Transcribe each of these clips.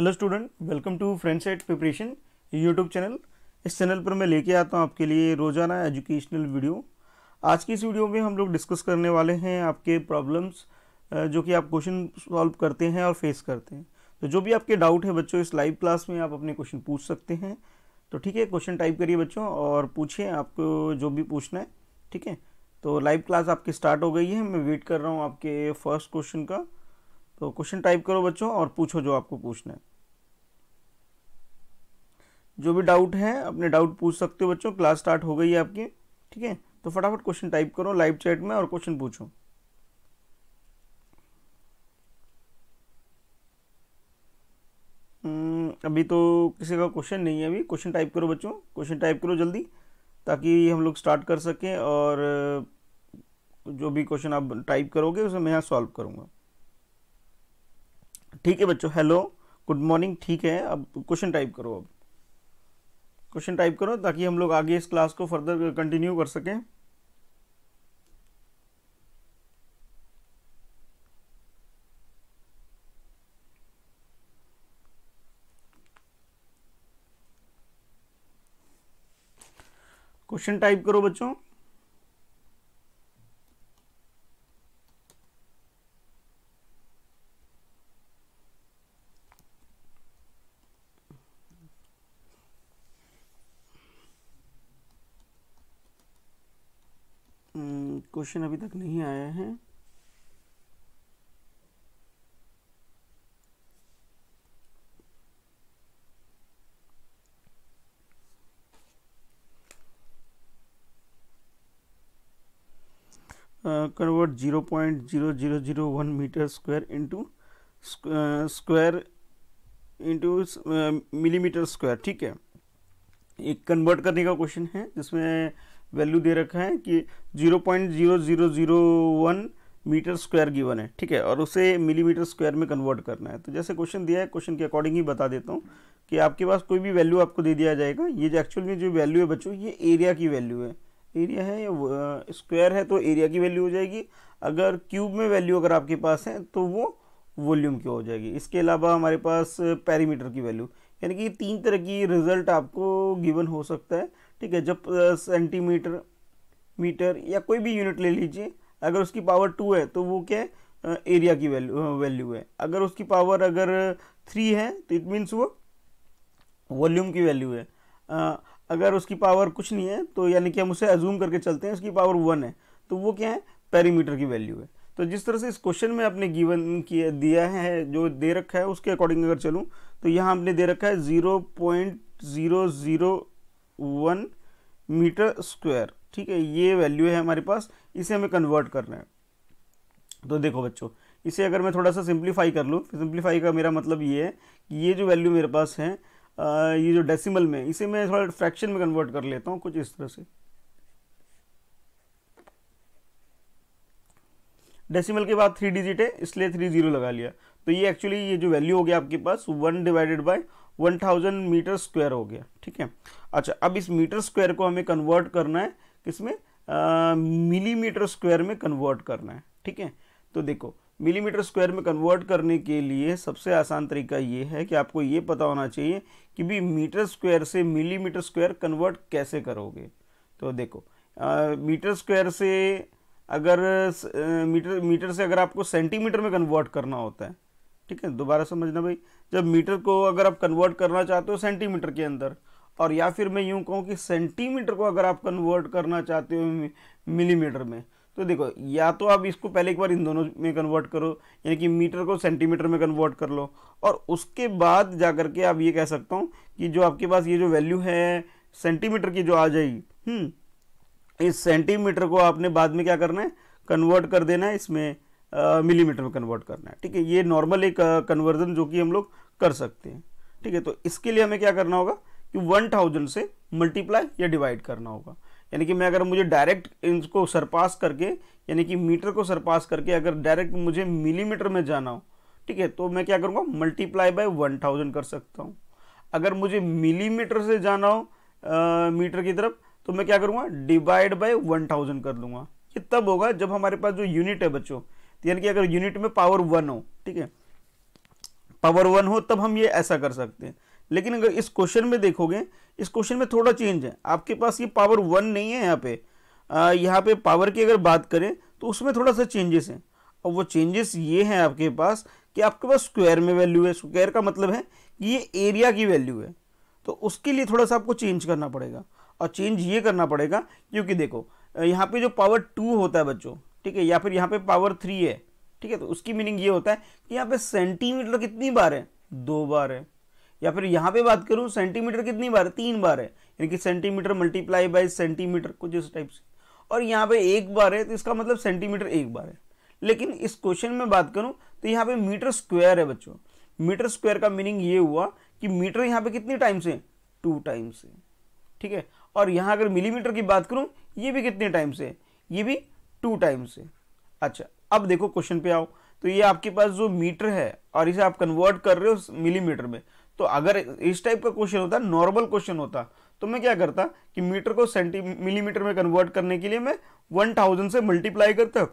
Hello student welcome to friend set preparation YouTube channel इस channel पर मैं लेके आता हूँ आपके लिए रोज़ाना एजुकेशनल वीडियो आज की इस वीडियो में हम लोग डिस्कस करने वाले हैं आपके प्रॉब्लम्स जो कि आप क्वेश्चन सॉल्व करते हैं और फेस करते हैं तो जो भी आपके डाउट है बच्चों इस लाइव क्लास में आप अपने क्वेश्चन पूछ सकते हैं तो ठीक है क्वेश्चन टाइप करिए बच्चों और पूछिए आपको जो भी पूछना है ठीक है तो लाइव क्लास आपकी स्टार्ट हो गई है मैं वेट कर रहा हूँ आपके फर्स्ट क्वेश्चन का तो क्वेश्चन टाइप करो बच्चों और पूछो जो आपको पूछना है जो भी डाउट है अपने डाउट पूछ सकते हो बच्चों क्लास स्टार्ट हो गई है आपकी ठीक है तो फटाफट क्वेश्चन टाइप करो लाइव चैट में और क्वेश्चन पूछो हम्म, अभी तो किसी का क्वेश्चन नहीं है अभी क्वेश्चन टाइप करो बच्चों क्वेश्चन टाइप करो जल्दी ताकि हम लोग स्टार्ट कर सकें और जो भी क्वेश्चन आप टाइप करोगे उसे मैं यहाँ सॉल्व करूँगा ठीक है बच्चों हेलो गुड मॉर्निंग ठीक है अब क्वेश्चन टाइप करो अब क्वेश्चन टाइप करो ताकि हम लोग आगे इस क्लास को फर्दर कंटिन्यू कर सकें क्वेश्चन टाइप करो बच्चों क्वेश्चन अभी तक नहीं आए हैं convert zero point zero zero zero one metre square into square into millimetre square ठीक है एक कन्वर्ट करने का क्वेश्चन है जिसमें वैल्यू दे रखा है कि zero point zero zero zero one metre square given है ठीक है और उसे मिलीमीटर स्क्वायर में कन्वर्ट करना है तो जैसे क्वेश्चन दिया है क्वेश्चन के अकॉर्डिंग ही बता देता हूँ कि आपके पास कोई भी वैल्यू आपको दे दिया जाएगा ये जो एक्चुअल में जो वैल्यू है बच्चों ये एरिया की वैल्यू है एरिया है या स्क्वायर है तो एरिया की वैल्यू हो जाएगी अगर क्यूब में वैल्यू अगर आपके पास है तो वो वॉल्यूम की हो जाएगी इसके अलावा हमारे पास पैरीमीटर की वैल्यू यानी कि तीन तरह की रिजल्ट आपको गिवन हो सकता है ठीक है जब सेंटीमीटर मीटर या कोई भी यूनिट ले लीजिए अगर उसकी पावर टू है तो वो क्या है एरिया की वैल्यू वैल्यू है अगर उसकी पावर अगर थ्री है तो इट मीन्स वो वॉल्यूम की वैल्यू है अगर उसकी पावर कुछ नहीं है तो यानी कि हम उसे अजूम करके चलते हैं उसकी पावर वन है तो वो क्या है पैरीमीटर की वैल्यू है तो जिस तरह से इस क्वेश्चन में आपने गिवन किया दिया है जो दे रखा है उसके अकॉर्डिंग अगर चलूँ तो यहाँ आपने दे रखा है zero point zero zero one metre square ठीक है ये वैल्यू है हमारे पास इसे हमें कन्वर्ट करना है तो देखो बच्चों इसे अगर मैं थोड़ा सा सिंप्लीफाई कर लूँ सिंप्लीफाई का मेरा मतलब ये है कि ये जो वैल्यू मेरे पास है ये जो डेसिमल में इसे मैं थोड़ा फ्रैक्शन में कन्वर्ट कर लेता हूँ कुछ इस तरह से डेसिमल के बाद थ्री डिजिट है इसलिए थ्री जीरो लगा लिया तो ये एक्चुअली ये जो वैल्यू हो गया आपके पास one divided by one thousand metre square हो गया ठीक है अच्छा अब इस मीटर स्क्वायर को हमें कन्वर्ट करना है किसमें मिलीमीटर स्क्वायर में कन्वर्ट करना है ठीक है तो देखो मिलीमीटर स्क्वायर में कन्वर्ट करने के लिए सबसे आसान तरीका ये है कि आपको ये पता होना चाहिए कि भी मीटर स्क्वायर से मिलीमीटर स्क्वायर कन्वर्ट कैसे करोगे तो देखो मीटर स्क्वायर से अगर मीटर मीटर से अगर आपको सेंटीमीटर में कन्वर्ट करना होता है ठीक है दोबारा समझना भाई जब मीटर को अगर आप कन्वर्ट करना चाहते हो सेंटीमीटर के अंदर और या फिर मैं यूँ कहूँ कि सेंटीमीटर को अगर आप कन्वर्ट करना चाहते हो मिलीमीटर में तो देखो या तो आप इसको पहले एक बार इन दोनों में कन्वर्ट करो यानी कि मीटर को सेंटीमीटर में कन्वर्ट कर लो और उसके बाद जा कर के आप ये कह सकता हूँ कि जो आपके पास ये जो वैल्यू है सेंटीमीटर की जो आ जाएगी हम्म, इस सेंटीमीटर को आपने बाद में क्या करना है कन्वर्ट कर देना है इसमें मिलीमीटर में कन्वर्ट करना है ठीक है ये नॉर्मल एक कन्वर्जन जो कि हम लोग कर सकते हैं ठीक है तो इसके लिए हमें क्या करना होगा कि वन थाउजेंड से मल्टीप्लाई या डिवाइड करना होगा यानी कि मैं अगर मुझे डायरेक्ट इनको सरपास करके यानी कि मीटर को सरपास करके अगर डायरेक्ट मुझे मिलीमीटर में जाना हो ठीक है तो मैं क्या करूँगा मल्टीप्लाई बाय वन थाउजेंड कर सकता हूँ अगर मुझे मिलीमीटर से जाना हो आ, मीटर की तरफ तो मैं क्या करूँगा डिवाइड बाय वन थाउजेंड कर लूँगा ये तब होगा जब हमारे पास जो यूनिट है बच्चों तो यानी कि अगर यूनिट में पावर वन हो ठीक है पावर वन हो तब हम ये ऐसा कर सकते हैं लेकिन अगर इस क्वेश्चन में देखोगे इस क्वेश्चन में थोड़ा चेंज है आपके पास ये पावर वन नहीं है यहाँ पे आ, यहाँ पे पावर की अगर बात करें तो उसमें थोड़ा सा चेंजेस हैं और वो चेंजेस ये हैं आपके पास कि आपके पास स्क्वायर में वैल्यू है स्क्वायर का मतलब है कि ये एरिया की वैल्यू है तो उसके लिए थोड़ा सा आपको चेंज करना पड़ेगा और चेंज ये करना पड़ेगा क्योंकि देखो यहाँ पे जो पावर टू होता है बच्चों ठीक है या फिर यहाँ पे पावर थ्री है ठीक है तो उसकी मीनिंग ये होता है कि यहाँ पे सेंटीमीटर कितनी बार है दो बार है या फिर यहाँ पे बात करूँ सेंटीमीटर कितनी बार है तीन बार है यानी कि सेंटीमीटर मल्टीप्लाई बाई सेंटीमीटर कुछ इस टाइप से और यहाँ पे एक बार है तो इसका मतलब सेंटीमीटर एक बार है लेकिन इस क्वेश्चन में बात करूँ तो यहाँ पे मीटर स्क्वायर है बच्चों मीटर स्क्वायर का मीनिंग ये हुआ कि मीटर यहाँ पे कितनी टाइम से टू टाइम से ठीक है और यहाँ अगर मिलीमीटर की बात करूँ ये भी कितने टाइम से ये भी टू टाइम्स से अच्छा अब देखो क्वेश्चन पे आओ तो ये आपके पास जो मीटर है और इसे आप कन्वर्ट कर रहे हो मिलीमीटर में तो अगर इस टाइप का क्वेश्चन होता नॉर्मल क्वेश्चन होता तो मैं क्या करता कि मीटर को सेंटी मिलीमीटर में कन्वर्ट करने के लिए मैं वन थाउजेंड से मल्टीप्लाई करता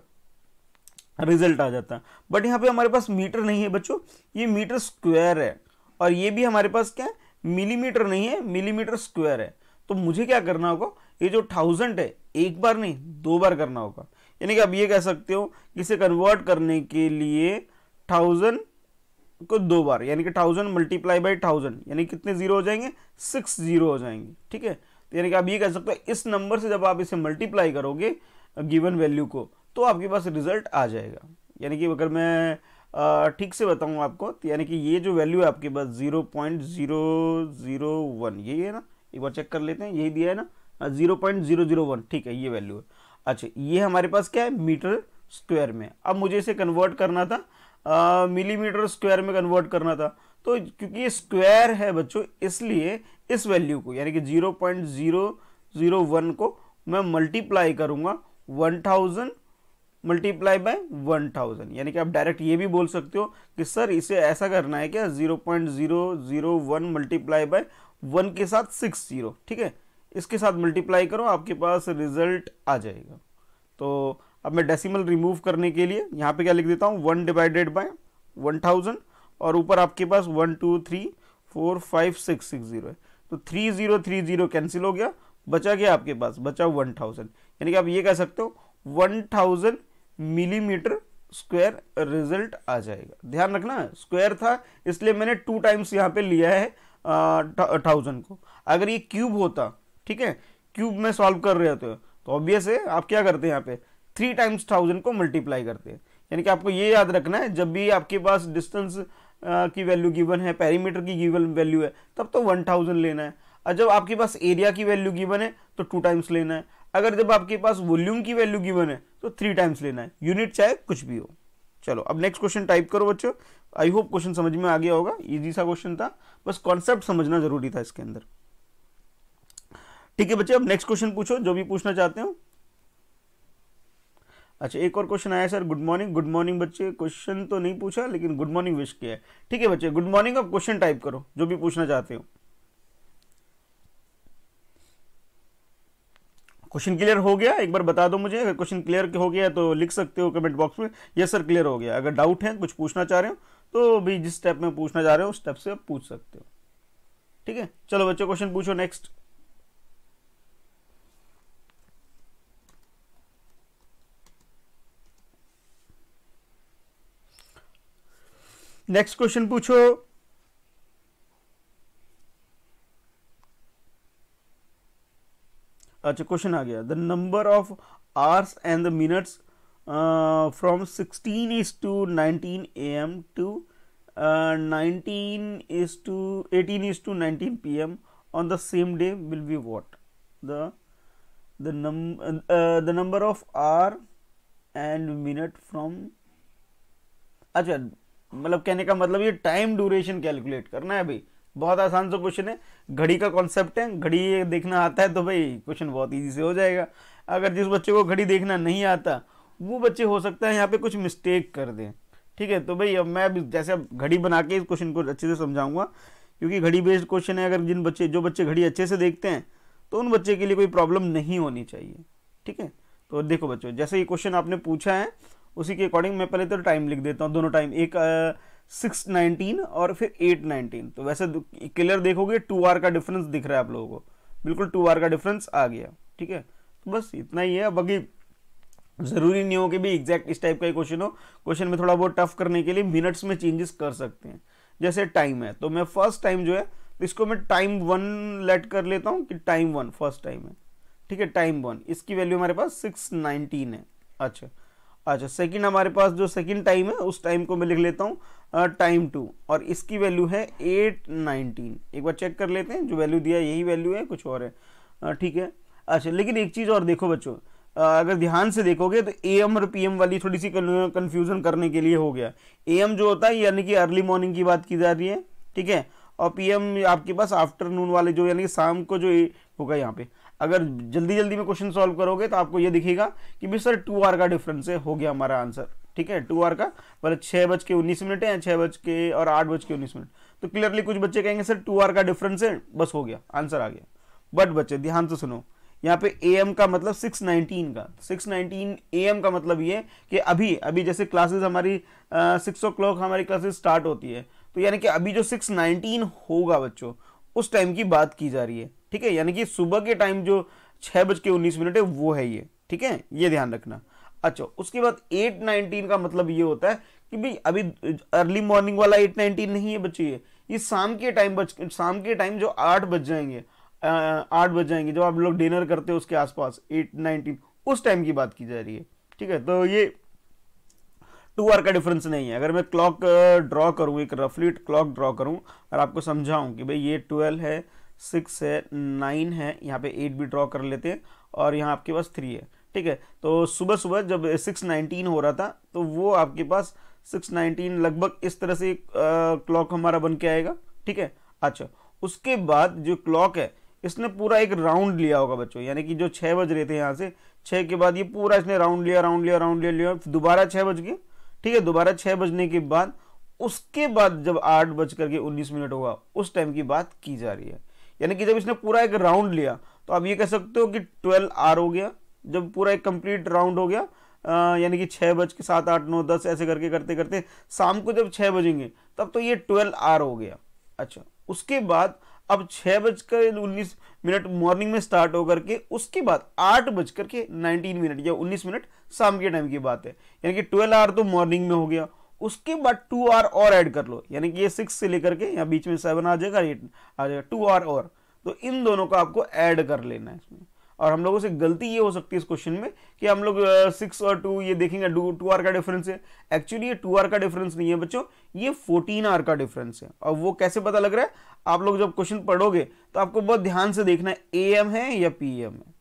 रिजल्ट आ जाता बट यहाँ पे हमारे पास मीटर नहीं है बच्चों ये मीटर स्क्वायर है और ये भी हमारे पास क्या है मिलीमीटर नहीं है मिलीमीटर स्क्वायर है तो मुझे क्या करना होगा ये जो थाउजेंड है एक बार नहीं दो बार करना होगा यानी कि आप ये कह सकते हो कि इसे कन्वर्ट करने के लिए थाउजेंड को दो बार यानी कि थाउजेंड मल्टीप्लाई बाई थाउजेंड यानी कितने जीरो हो जाएंगे सिक्स जीरो हो जाएंगे ठीक है तो यानी कि आप ये कह सकते हो इस नंबर से जब आप इसे मल्टीप्लाई करोगे गिवन वैल्यू को तो आपके पास रिजल्ट आ जाएगा यानी कि अगर मैं ठीक से बताऊँ आपको तो यानी कि ये जो वैल्यू है आपके पास zero point zero zero one यही है ना एक बार चेक कर लेते हैं यही दिया है ना zero point zero zero one ठीक है ये वैल्यू है अच्छा ये हमारे पास क्या है मीटर स्क्वायर में अब मुझे इसे कन्वर्ट करना था मिलीमीटर स्क्वायर में कन्वर्ट करना था तो क्योंकि ये स्क्वायर है बच्चों इसलिए इस वैल्यू को यानी कि zero point zero zero one को मैं मल्टीप्लाई करूँगा one thousand multiply by one thousand यानी कि आप डायरेक्ट ये भी बोल सकते हो कि सर इसे ऐसा करना है क्या zero point zero zero one multiply by one के साथ सिक्स जीरो ठीक है इसके साथ मल्टीप्लाई करो आपके पास रिजल्ट आ जाएगा तो अब मैं डेसिमल रिमूव करने के लिए यहाँ पे क्या लिख देता हूँ one divided by one thousand और ऊपर आपके पास one two three four five six six zero है तो three zero three zero cancel हो गया बचा गया आपके पास बचा वन थाउजेंड यानी कि आप ये कह सकते हो one thousand millimetre square result आ जाएगा ध्यान रखना स्क्वायर था इसलिए मैंने टू टाइम्स यहाँ पे लिया है थाउजेंड को अगर ये क्यूब होता ठीक है क्यूब में सॉल्व कर रहे होते हो तो ऑब्वियस है आप क्या करते हैं यहाँ पे थ्री टाइम्स थाउजेंड को मल्टीप्लाई करते हैं यानी कि आपको ये याद रखना है जब भी आपके पास डिस्टेंस की वैल्यू गिवन है पैरीमीटर की गिवन वैल्यू है तब तो वन थाउजेंड लेना है और जब आपके पास एरिया की वैल्यू गिवन है तो टू टाइम्स लेना है अगर जब आपके पास वॉल्यूम की वैल्यू गिवन है तो थ्री टाइम्स लेना है यूनिट चाहे कुछ भी हो चलो अब नेक्स्ट क्वेश्चन टाइप करो बच्चों आई होप क्वेश्चन समझ में आ गया होगा इजी सा क्वेश्चन था बस कॉन्सेप्ट समझना जरूरी था इसके अंदर ठीक है बच्चे अब नेक्स्ट क्वेश्चन पूछो जो भी पूछना चाहते हो अच्छा एक और क्वेश्चन आया sir good morning good morning बच्चे क्वेश्चन तो नहीं पूछा लेकिन गुड मॉर्निंग विश किया है ठीक है बच्चे गुड मॉर्निंग अब क्वेश्चन टाइप करो जो भी पूछना चाहते हो क्वेश्चन क्लियर हो गया एक बार बता दो मुझे अगर क्वेश्चन क्लियर हो गया तो लिख सकते हो कमेंट बॉक्स में ये सर क्लियर हो गया अगर डाउट है कुछ पूछना चाह रहे हो तो भी जिस स्टेप में पूछना चाह रहे हो उस स्टेप से आप पूछ सकते हो ठीक है चलो बच्चों क्वेश्चन पूछो नेक्स्ट नेक्स्ट क्वेश्चन पूछो अच्छा क्वेश्चन आ गया the number of hours and the minutes from sixteen is to nineteen A M to nineteen is to eighteen is to nineteen P M on the same day will be what the the num uh, the number of hour and minute from अच्छा मतलब कहने का मतलब ये time duration calculate करना है भाई बहुत आसान सा क्वेश्चन है घड़ी का कॉन्सेप्ट है घड़ी देखना आता है तो भाई क्वेश्चन बहुत ईजी से हो जाएगा अगर जिस बच्चे को घड़ी देखना नहीं आता वो बच्चे हो सकता है यहाँ पे कुछ मिस्टेक कर दें ठीक है तो भाई अब मैं अभी जैसे अब घड़ी बना के इस क्वेश्चन को अच्छे से समझाऊंगा क्योंकि घड़ी बेस्ड क्वेश्चन है अगर जिन बच्चे जो बच्चे घड़ी अच्छे से देखते हैं तो उन बच्चे के लिए कोई प्रॉब्लम नहीं होनी चाहिए ठीक है तो देखो बच्चों जैसे ये क्वेश्चन आपने पूछा है उसी के अकॉर्डिंग मैं पहले तो टाइम लिख देता हूँ दोनों टाइम एक सिक्स नाइनटीन और फिर एट नाइनटीन तो वैसे क्लियर देखोगे टू आर का डिफरेंस दिख रहा है आप लोगों को बिल्कुल टू आर का डिफरेंस आ गया ठीक है तो बस इतना ही है बाकी ज़रूरी नहीं हो कि भी एग्जैक्ट इस टाइप का ही क्वेश्चन हो क्वेश्चन में थोड़ा बहुत टफ करने के लिए मिनट्स में चेंजेस कर सकते हैं जैसे टाइम है तो मैं फर्स्ट टाइम जो है इसको मैं टाइम वन लेट कर लेता हूँ कि टाइम वन फर्स्ट टाइम है ठीक है टाइम वन इसकी वैल्यू हमारे पास सिक्स नाइनटीन है अच्छा अच्छा सेकंड हमारे पास जो सेकंड टाइम है उस टाइम को मैं लिख लेता हूँ टाइम टू और इसकी वैल्यू है एट नाइनटीन एक बार चेक कर लेते हैं जो वैल्यू दिया यही वैल्यू है कुछ और है ठीक है अच्छा लेकिन एक चीज़ और देखो बच्चों अगर ध्यान से देखोगे तो ए एम और पी एम वाली थोड़ी सी कन्फ्यूज़न करने के लिए हो गया ए एम जो होता है यानी कि अर्ली मॉर्निंग की बात की जा रही है ठीक है और पी एम आपके पास आफ्टरनून वाले जो यानी कि शाम को जो होगा यहाँ पे अगर जल्दी जल्दी में क्वेश्चन सॉल्व करोगे तो आपको ये दिखेगा कि भाई सर टू आर का डिफरेंस है हो गया हमारा आंसर ठीक है टू आर का मतलब छः बज के उन्नीस मिनट है छः बज के और आठ बज के उन्नीस मिनट तो क्लियरली कुछ बच्चे कहेंगे सर टू आर का डिफरेंस है बस हो गया आंसर आ गया बट बच्चे ध्यान से सुनो यहाँ पे ए एम का मतलब 619 का 619 ए एम का मतलब ये कि अभी अभी जैसे क्लासेज हमारी सिक्स ओ क्लॉक हमारी क्लासेज स्टार्ट होती है तो यानी कि अभी जो 619 होगा बच्चों उस टाइम की बात की जा रही है ठीक है यानी कि सुबह के टाइम जो छः बज के उन्नीस मिनट है वो है ये ठीक है ये ध्यान रखना अच्छा उसके बाद एट नाइनटीन का मतलब ये होता है कि भाई अभी अर्ली मॉर्निंग वाला एट नाइनटीन नहीं है बच्चे ये ये शाम के टाइम बच शाम के टाइम जो आठ बज जाएंगे आठ बज जाएंगे जब आप लोग डिनर करते हो उसके आसपास एट नाइनटीन उस टाइम की बात की जा रही है ठीक है तो ये टू आर का डिफरेंस नहीं है अगर मैं क्लॉक ड्रॉ करूँ एक रफली क्लॉक ड्रॉ करूँ और आपको समझाऊँ कि भाई ये ट्वेल्व है सिक्स है नाइन है यहाँ पे एट भी ड्रॉ कर लेते हैं और यहाँ आपके पास थ्री है ठीक है तो सुबह सुबह जब सिक्स नाइनटीन हो रहा था तो वो आपके पास सिक्स नाइनटीन लगभग इस तरह से क्लॉक हमारा बन के आएगा ठीक है अच्छा उसके बाद जो क्लॉक है इसने पूरा एक राउंड लिया होगा बच्चों यानी कि जो छः बज रहे थे यहाँ से छः के बाद ये पूरा इसने राउंड लिया राउंड लिया राउंड लिया लिया दोबारा छः बज गया ठीक है दोबारा छह बजने के बाद उसके बाद जब आठ बज करके उन्नीस मिनट होगा उस टाइम की बात की जा रही है यानी कि जब इसने पूरा एक राउंड लिया तो आप ये कह सकते हो कि ट्वेल्व आर हो गया जब पूरा एक कंप्लीट राउंड हो गया यानी कि छः बज के सात आठ नौ दस ऐसे करके करते करते शाम को जब छः बजेंगे तब तो ये ट्वेल्व आर हो गया अच्छा उसके बाद अब छह बजकर उन्नीस मिनट मॉर्निंग में स्टार्ट होकर के उसके बाद आठ बजकर के नाइनटीन मिनट या उन्नीस मिनट शाम के टाइम की बात है यानी कि ट्वेल्व आवर तो मॉर्निंग में हो गया उसके बाद टू आवर और ऐड कर लो यानी कि ये सिक्स से लेकर के यहाँ बीच में सेवन आ जाएगा एट आ जाएगा टू आवर और तो इन दोनों को आपको ऐड कर लेना है इसमें और हम लोगों से गलती ये हो सकती है इस क्वेश्चन में कि हम लोग सिक्स और टू ये देखेंगे टू आर का डिफरेंस है एक्चुअली ये टू आर का डिफरेंस नहीं है बच्चों ये फोर्टीन आर का डिफरेंस है और वो कैसे पता लग रहा है आप लोग जब क्वेश्चन पढ़ोगे तो आपको बहुत ध्यान से देखना है ए एम है या पी एम है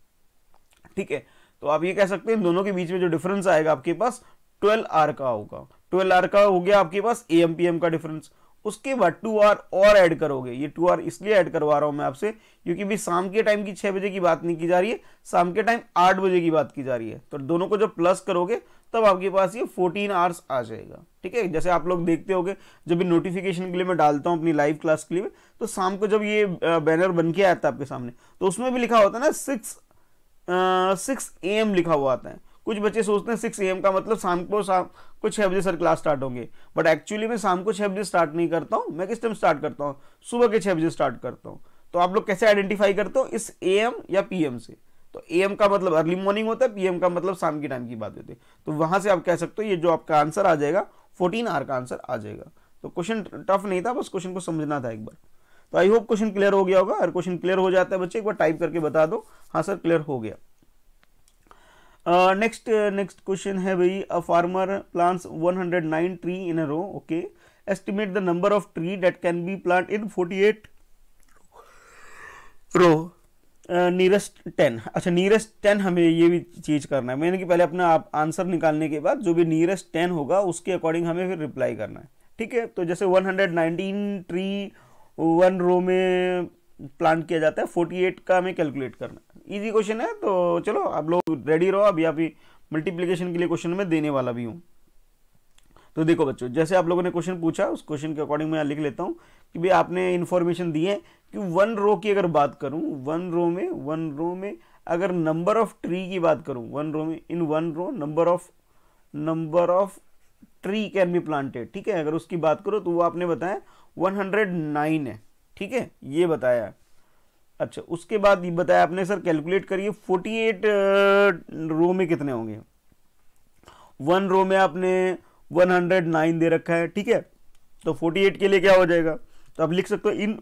ठीक है तो आप ये कह सकते हैं दोनों के बीच में जो डिफरेंस आएगा आपके पास ट्वेल्व आर का होगा ट्वेल्व आर का हो गया आपके पास ए एम पी एम का डिफरेंस उसके बाद टू आर और ऐड करोगे ये टू आर इसलिए ऐड करवा रहा हूं मैं आपसे क्योंकि भी शाम के टाइम की छह बजे की बात नहीं की जा रही है शाम के टाइम आठ बजे की बात की जा रही है तो दोनों को जब प्लस करोगे तब आपके पास ये फोर्टीन आवर्स आ जाएगा ठीक है जैसे आप लोग देखते होंगे जब भी नोटिफिकेशन के लिए मैं डालता हूं अपनी लाइव क्लास के लिए तो शाम को जब ये बैनर बन के आता है आपके सामने तो उसमें भी लिखा होता है ना सिक्स सिक्स ए एम लिखा हुआ आता है कुछ बच्चे सोचते हैं सिक्स एम का मतलब शाम को शाम को छः बजे सर क्लास स्टार्ट होंगे बट एक्चुअली मैं शाम को छः बजे स्टार्ट नहीं करता हूँ मैं किस टाइम स्टार्ट करता हूँ सुबह के छः बजे स्टार्ट करता हूँ तो आप लोग कैसे आइडेंटिफाई करते हो इस ए या पी से तो ए का मतलब अर्ली मॉर्निंग होता है पी का मतलब शाम के टाइम की बात होती है तो वहाँ से आप कह सकते हो ये जो आपका आंसर आ जाएगा फोर्टीन आर का आंसर आ जाएगा तो क्वेश्चन टफ नहीं था बस क्वेश्चन को समझना था एक बार तो आई होप क्वेश्चन क्लियर हो गया होगा अगर क्वेश्चन क्लियर हो जाता है बच्चे एक बार टाइप करके बता दो हाँ सर क्लियर हो गया नेक्स्ट नेक्स्ट क्वेश्चन है भाई a farmer plants 109 tree in a row okay estimate the number of tree that can be plant in 48 row nearest ten अच्छा नियरेस्ट टेन हमें ये भी चीज़ करना है मैंने कि पहले अपना आप आंसर निकालने के बाद जो भी नियरेस्ट टेन होगा उसके अकॉर्डिंग हमें फिर रिप्लाई करना है ठीक है तो जैसे 119 ट्री वन रो में प्लांट किया जाता है 48 का हमें कैलकुलेट करना है इजी क्वेश्चन है तो चलो आप लोग रेडी रहो अभी आप मल्टीप्लीकेशन के लिए क्वेश्चन में देने वाला भी हूँ तो देखो बच्चों जैसे आप लोगों ने क्वेश्चन पूछा उस क्वेश्चन के अकॉर्डिंग मैं लिख लेता हूँ कि भाई आपने इन्फॉर्मेशन दी है कि वन रो की अगर बात करूँ वन रो में वन रो में अगर नंबर ऑफ ट्री की बात करूँ वन रो में in one row number of number of tree can be planted ठीक है अगर उसकी बात करो तो वो आपने बताया नाइन है ठीक है ये बताया है अच्छा उसके बाद ये बताया आपने सर कैलकुलेट करिए 48 रो में कितने होंगे वन रो में आपने 109 दे रखा है ठीक है तो 48 के लिए क्या हो जाएगा तो आप लिख सकते हो in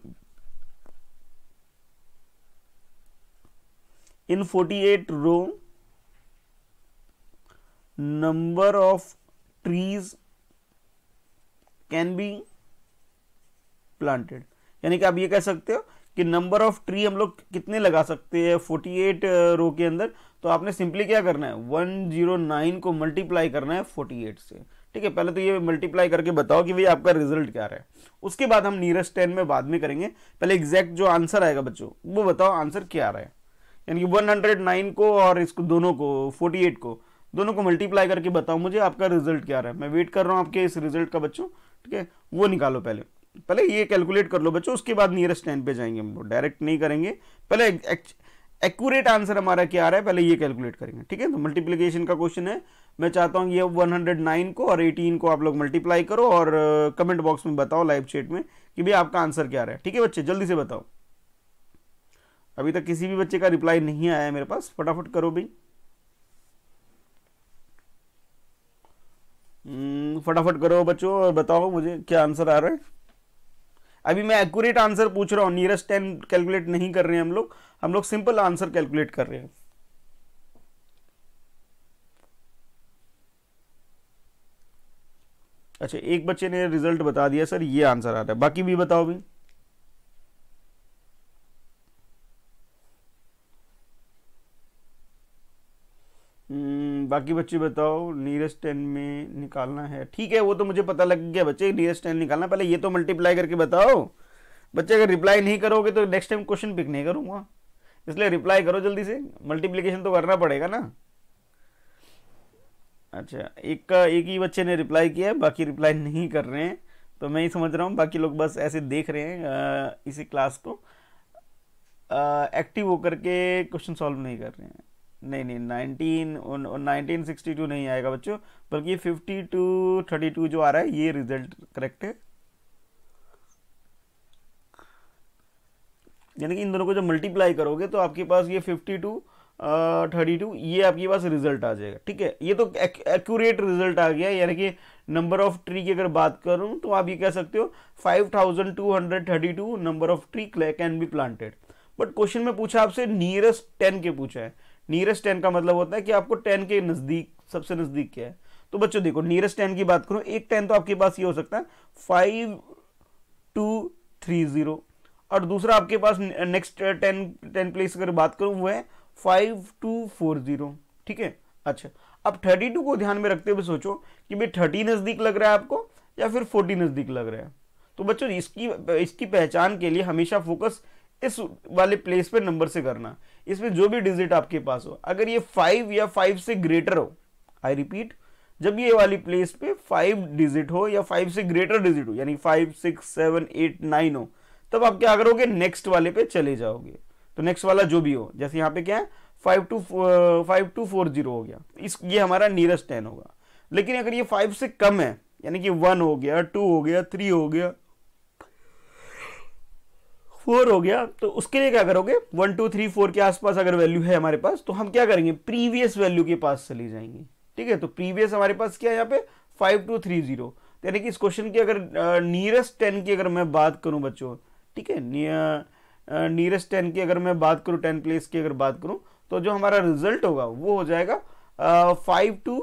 in 48 row number of trees can be planted यानी कि आप ये कह सकते हो कि नंबर ऑफ ट्री हम लोग कितने लगा सकते हैं फोर्टी एट रो के अंदर तो आपने सिंपली क्या करना है वन जीरो नाइन को मल्टीप्लाई करना है फोर्टी एट से ठीक है पहले तो ये मल्टीप्लाई करके बताओ कि भाई आपका रिजल्ट क्या रहा है उसके बाद हम नियरेस्ट टेन में बाद में करेंगे पहले एग्जैक्ट जो आंसर आएगा बच्चों वो बताओ आंसर क्या रहा है यानी कि वन हंड्रेड नाइन को और इसको दोनों को फोर्टी एट को दोनों को मल्टीप्लाई करके बताओ मुझे आपका रिजल्ट क्या रहा है मैं वेट कर रहा हूँ आपके इस रिजल्ट का बच्चों ठीक है वो निकालो पहले पहले ये कैलकुलेट कर लो बच्चों उसके बाद नियरेस्ट टेन पे जाएंगे हम लोग डायरेक्ट नहीं करेंगे पहले एक्यूरेट आंसर हमारा क्या आ रहा है पहले ये कैलकुलेट करेंगे ठीक है तो मल्टीप्लीकेशन का क्वेश्चन है मैं चाहता हूँ ये 109 को और 18 को आप लोग मल्टीप्लाई करो और कमेंट uh, बॉक्स में बताओ लाइव चैट में कि भाई आपका आंसर क्या आ रहा है ठीक है बच्चे जल्दी से बताओ अभी तक किसी भी बच्चे का रिप्लाई नहीं आया है मेरे पास फटाफट करो भाई हम्म, फटाफट करो बच्चों और बताओ मुझे क्या आंसर आ रहा है अभी मैं एक्यूरेट आंसर पूछ रहा हूँ नियरेस्ट टेन कैलकुलेट नहीं कर रहे हैं हम लोग हम लोग सिंपल आंसर कैलकुलेट कर रहे हैं अच्छा एक बच्चे ने रिजल्ट बता दिया सर ये आंसर आ रहा है बाकी भी बताओ भी बाकी बच्चे बताओ नियरेस्ट टेन में निकालना है ठीक है वो तो मुझे पता लग गया बच्चे नियरेस्ट टेन निकालना पहले ये तो मल्टीप्लाई करके बताओ बच्चे अगर रिप्लाई नहीं करोगे तो नेक्स्ट टाइम क्वेश्चन पिक नहीं करूँगा इसलिए रिप्लाई करो जल्दी से मल्टीप्लीकेशन तो करना पड़ेगा ना अच्छा एक का एक ही बच्चे ने रिप्लाई किया है बाकी रिप्लाई नहीं कर रहे हैं तो मैं ही समझ रहा हूँ बाकी लोग बस ऐसे देख रहे हैं इसी क्लास को एक्टिव होकर के क्वेश्चन सॉल्व नहीं कर रहे हैं नहीं नहीं नाइनटीन नाइनटीन सिक्सटी टू नहीं आएगा बच्चों बल्कि फिफ्टी टू थर्टी टू जो आ रहा है ये रिजल्ट करेक्ट है यानी कि इन दोनों को जब मल्टीप्लाई करोगे तो आपके पास ये फिफ्टी टू थर्टी टू ये आपके पास रिजल्ट आ जाएगा ठीक है ये तो एक्यूरेट रिजल्ट आ गया यानी कि नंबर ऑफ ट्री की अगर बात करूं तो आप ये कह सकते हो five thousand two hundred thirty two number of tree can be planted but question में पूछा आपसे नियरेस्ट टेन के पूछा है नियरेस्ट टेन का मतलब होता है कि आपको टेन के नज़दीक सबसे नज़दीक क्या है तो बच्चों देखो नियरेस्ट टेन की बात करो एक टेन तो आपके पास ये हो सकता है फाइव टू थ्री जीरो और दूसरा आपके पास नेक्स्ट टेन टेन प्लेस अगर बात करूं वो है फाइव टू फोर जीरो ठीक है अच्छा अब थर्टी टू को ध्यान में रखते हुए सोचो कि भाई थर्टी नज़दीक लग रहा है आपको या फिर फोर्टी नज़दीक लग रहा है तो बच्चों इसकी इसकी पहचान के लिए हमेशा फोकस इस वाले प्लेस पे नंबर से करना इसमें जो भी डिजिट आपके पास हो अगर ये फाइव या फाइव से ग्रेटर हो आई रिपीट जब ये वाली प्लेस पे फाइव डिजिट हो या फाइव से ग्रेटर डिजिट हो यानी five six seven eight nine हो तब आप क्या करोगे नेक्स्ट वाले पे चले जाओगे तो नेक्स्ट वाला जो भी हो जैसे यहाँ पे क्या है five two five two four zero हो गया इस ये हमारा नियरेस्ट टेन होगा लेकिन अगर ये फाइव से कम है यानी कि वन हो गया टू हो गया थ्री हो गया फोर हो गया तो उसके लिए क्या करोगे वन टू थ्री फोर के आसपास अगर वैल्यू है हमारे पास तो हम क्या करेंगे प्रीवियस वैल्यू के पास चले जाएंगे ठीक है तो प्रीवियस हमारे पास क्या है यहाँ पे फाइव टू थ्री जीरो यानी कि इस क्वेश्चन की अगर नियरेस्ट टेन की अगर मैं बात करूँ बच्चों ठीक है नियरेस्ट टेन की अगर मैं बात करूँ टेन प्लेस की अगर बात करूँ तो जो हमारा रिजल्ट होगा वो हो जाएगा फाइव टू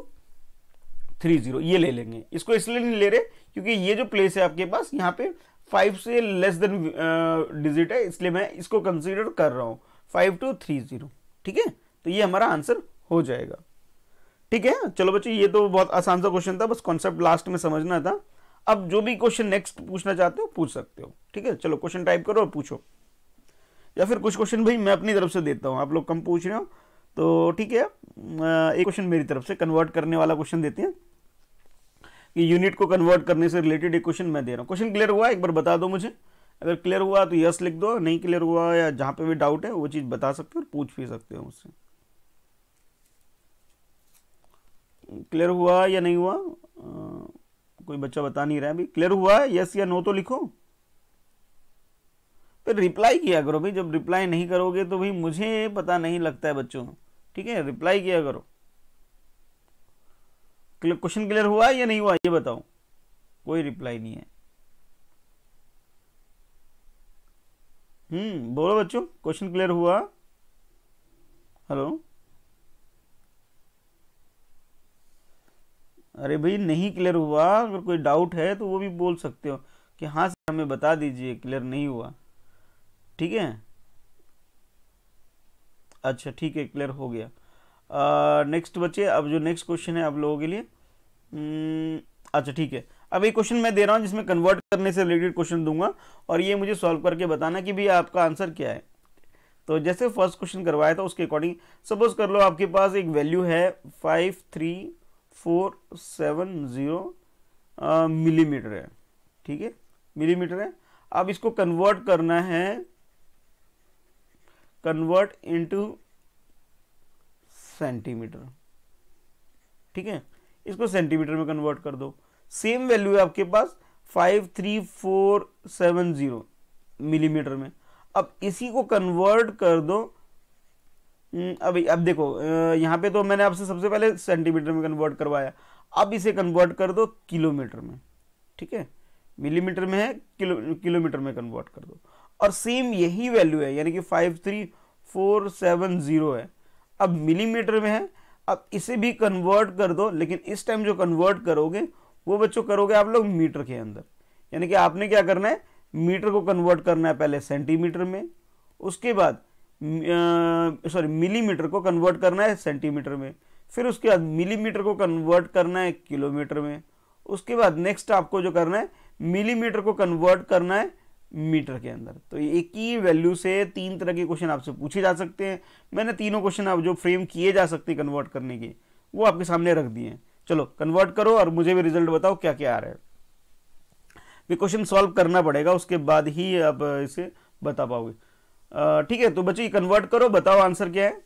थ्री जीरो ये ले लेंगे इसको इसलिए नहीं ले रहे क्योंकि ये जो प्लेस है आपके पास यहाँ पे फाइव से लेस देन डिजिट है इसलिए मैं इसको कंसीडर कर रहा हूँ फाइव टू थ्री जीरो ठीक है तो ये हमारा आंसर हो जाएगा ठीक है चलो बच्चों ये तो बहुत आसान सा क्वेश्चन था बस कॉन्सेप्ट लास्ट में समझना था अब जो भी क्वेश्चन नेक्स्ट पूछना चाहते हो पूछ सकते हो ठीक है चलो क्वेश्चन टाइप करो और पूछो या फिर कुछ क्वेश्चन भाई मैं अपनी तरफ से देता हूँ आप लोग कम पूछ रहे हो तो ठीक है एक क्वेश्चन मेरी तरफ से कन्वर्ट करने वाला क्वेश्चन देते हैं कि यूनिट को कन्वर्ट करने से रिलेटेड एक क्वेश्चन मैं दे रहा हूँ क्वेश्चन क्लियर हुआ एक बार बता दो मुझे अगर क्लियर हुआ तो यस लिख दो नहीं क्लियर हुआ या जहाँ पे भी डाउट है वो चीज़ बता सकते हो और पूछ भी सकते हो मुझसे क्लियर हुआ या नहीं हुआ आ, कोई बच्चा बता नहीं रहा है अभी क्लियर हुआ है यस या नो तो लिखो फिर रिप्लाई किया करो भाई जब रिप्लाई नहीं करोगे तो भाई मुझे पता नहीं लगता है बच्चों ठीक है रिप्लाई किया करो क्वेश्चन क्लियर हुआ या नहीं हुआ ये बताओ कोई रिप्लाई नहीं है हम्म बोलो बच्चों क्वेश्चन क्लियर हुआ हेलो अरे भाई नहीं क्लियर हुआ अगर कोई डाउट है तो वो भी बोल सकते हो कि हाँ सर हमें बता दीजिए क्लियर नहीं हुआ ठीक है अच्छा ठीक है क्लियर हो गया नेक्स्ट बच्चे अब जो नेक्स्ट क्वेश्चन है आप लोगों के लिए हम्म, अच्छा ठीक है अब एक क्वेश्चन मैं दे रहा हूँ जिसमें कन्वर्ट करने से रिलेटेड क्वेश्चन दूंगा और ये मुझे सॉल्व करके बताना कि भाई आपका आंसर क्या है तो जैसे फर्स्ट क्वेश्चन करवाया था उसके अकॉर्डिंग सपोज कर लो आपके पास एक वैल्यू है five three four seven zero millimetre है ठीक है मिलीमीटर है अब इसको कन्वर्ट करना है कन्वर्ट इनटू सेंटीमीटर ठीक है इसको सेंटीमीटर में कन्वर्ट कर दो सेम वैल्यू है आपके पास five three four seven zero millimetre में अब इसी को कन्वर्ट कर दो हम्म, अब अब देखो यहां पे तो मैंने आपसे सबसे पहले सेंटीमीटर में कन्वर्ट करवाया अब इसे कन्वर्ट कर दो किलोमीटर में ठीक है मिलीमीटर में है किलो किलोमीटर में कन्वर्ट कर दो और सेम यही वैल्यू है यानी कि five three four seven zero है अब मिलीमीटर में है अब इसे भी कन्वर्ट कर दो लेकिन इस टाइम जो कन्वर्ट करोगे वो बच्चों करोगे आप लोग मीटर के अंदर यानी कि आपने क्या करना है मीटर को कन्वर्ट करना है पहले सेंटीमीटर में उसके बाद सॉरी मिलीमीटर को कन्वर्ट करना है सेंटीमीटर में फिर उसके बाद मिलीमीटर को कन्वर्ट करना है किलोमीटर में उसके बाद नेक्स्ट आपको जो करना है मिलीमीटर को कन्वर्ट करना है मीटर के अंदर तो एक ही वैल्यू से तीन तरह के क्वेश्चन आपसे पूछे जा सकते हैं मैंने तीनों क्वेश्चन आप जो फ्रेम किए जा सकते हैं कन्वर्ट करने के वो आपके सामने रख दिए चलो कन्वर्ट करो और मुझे भी रिजल्ट बताओ क्या क्या आ रहा है ये क्वेश्चन सॉल्व करना पड़ेगा उसके बाद ही आप इसे बता पाओगे ठीक है तो बच्चों ये कन्वर्ट करो बताओ आंसर क्या है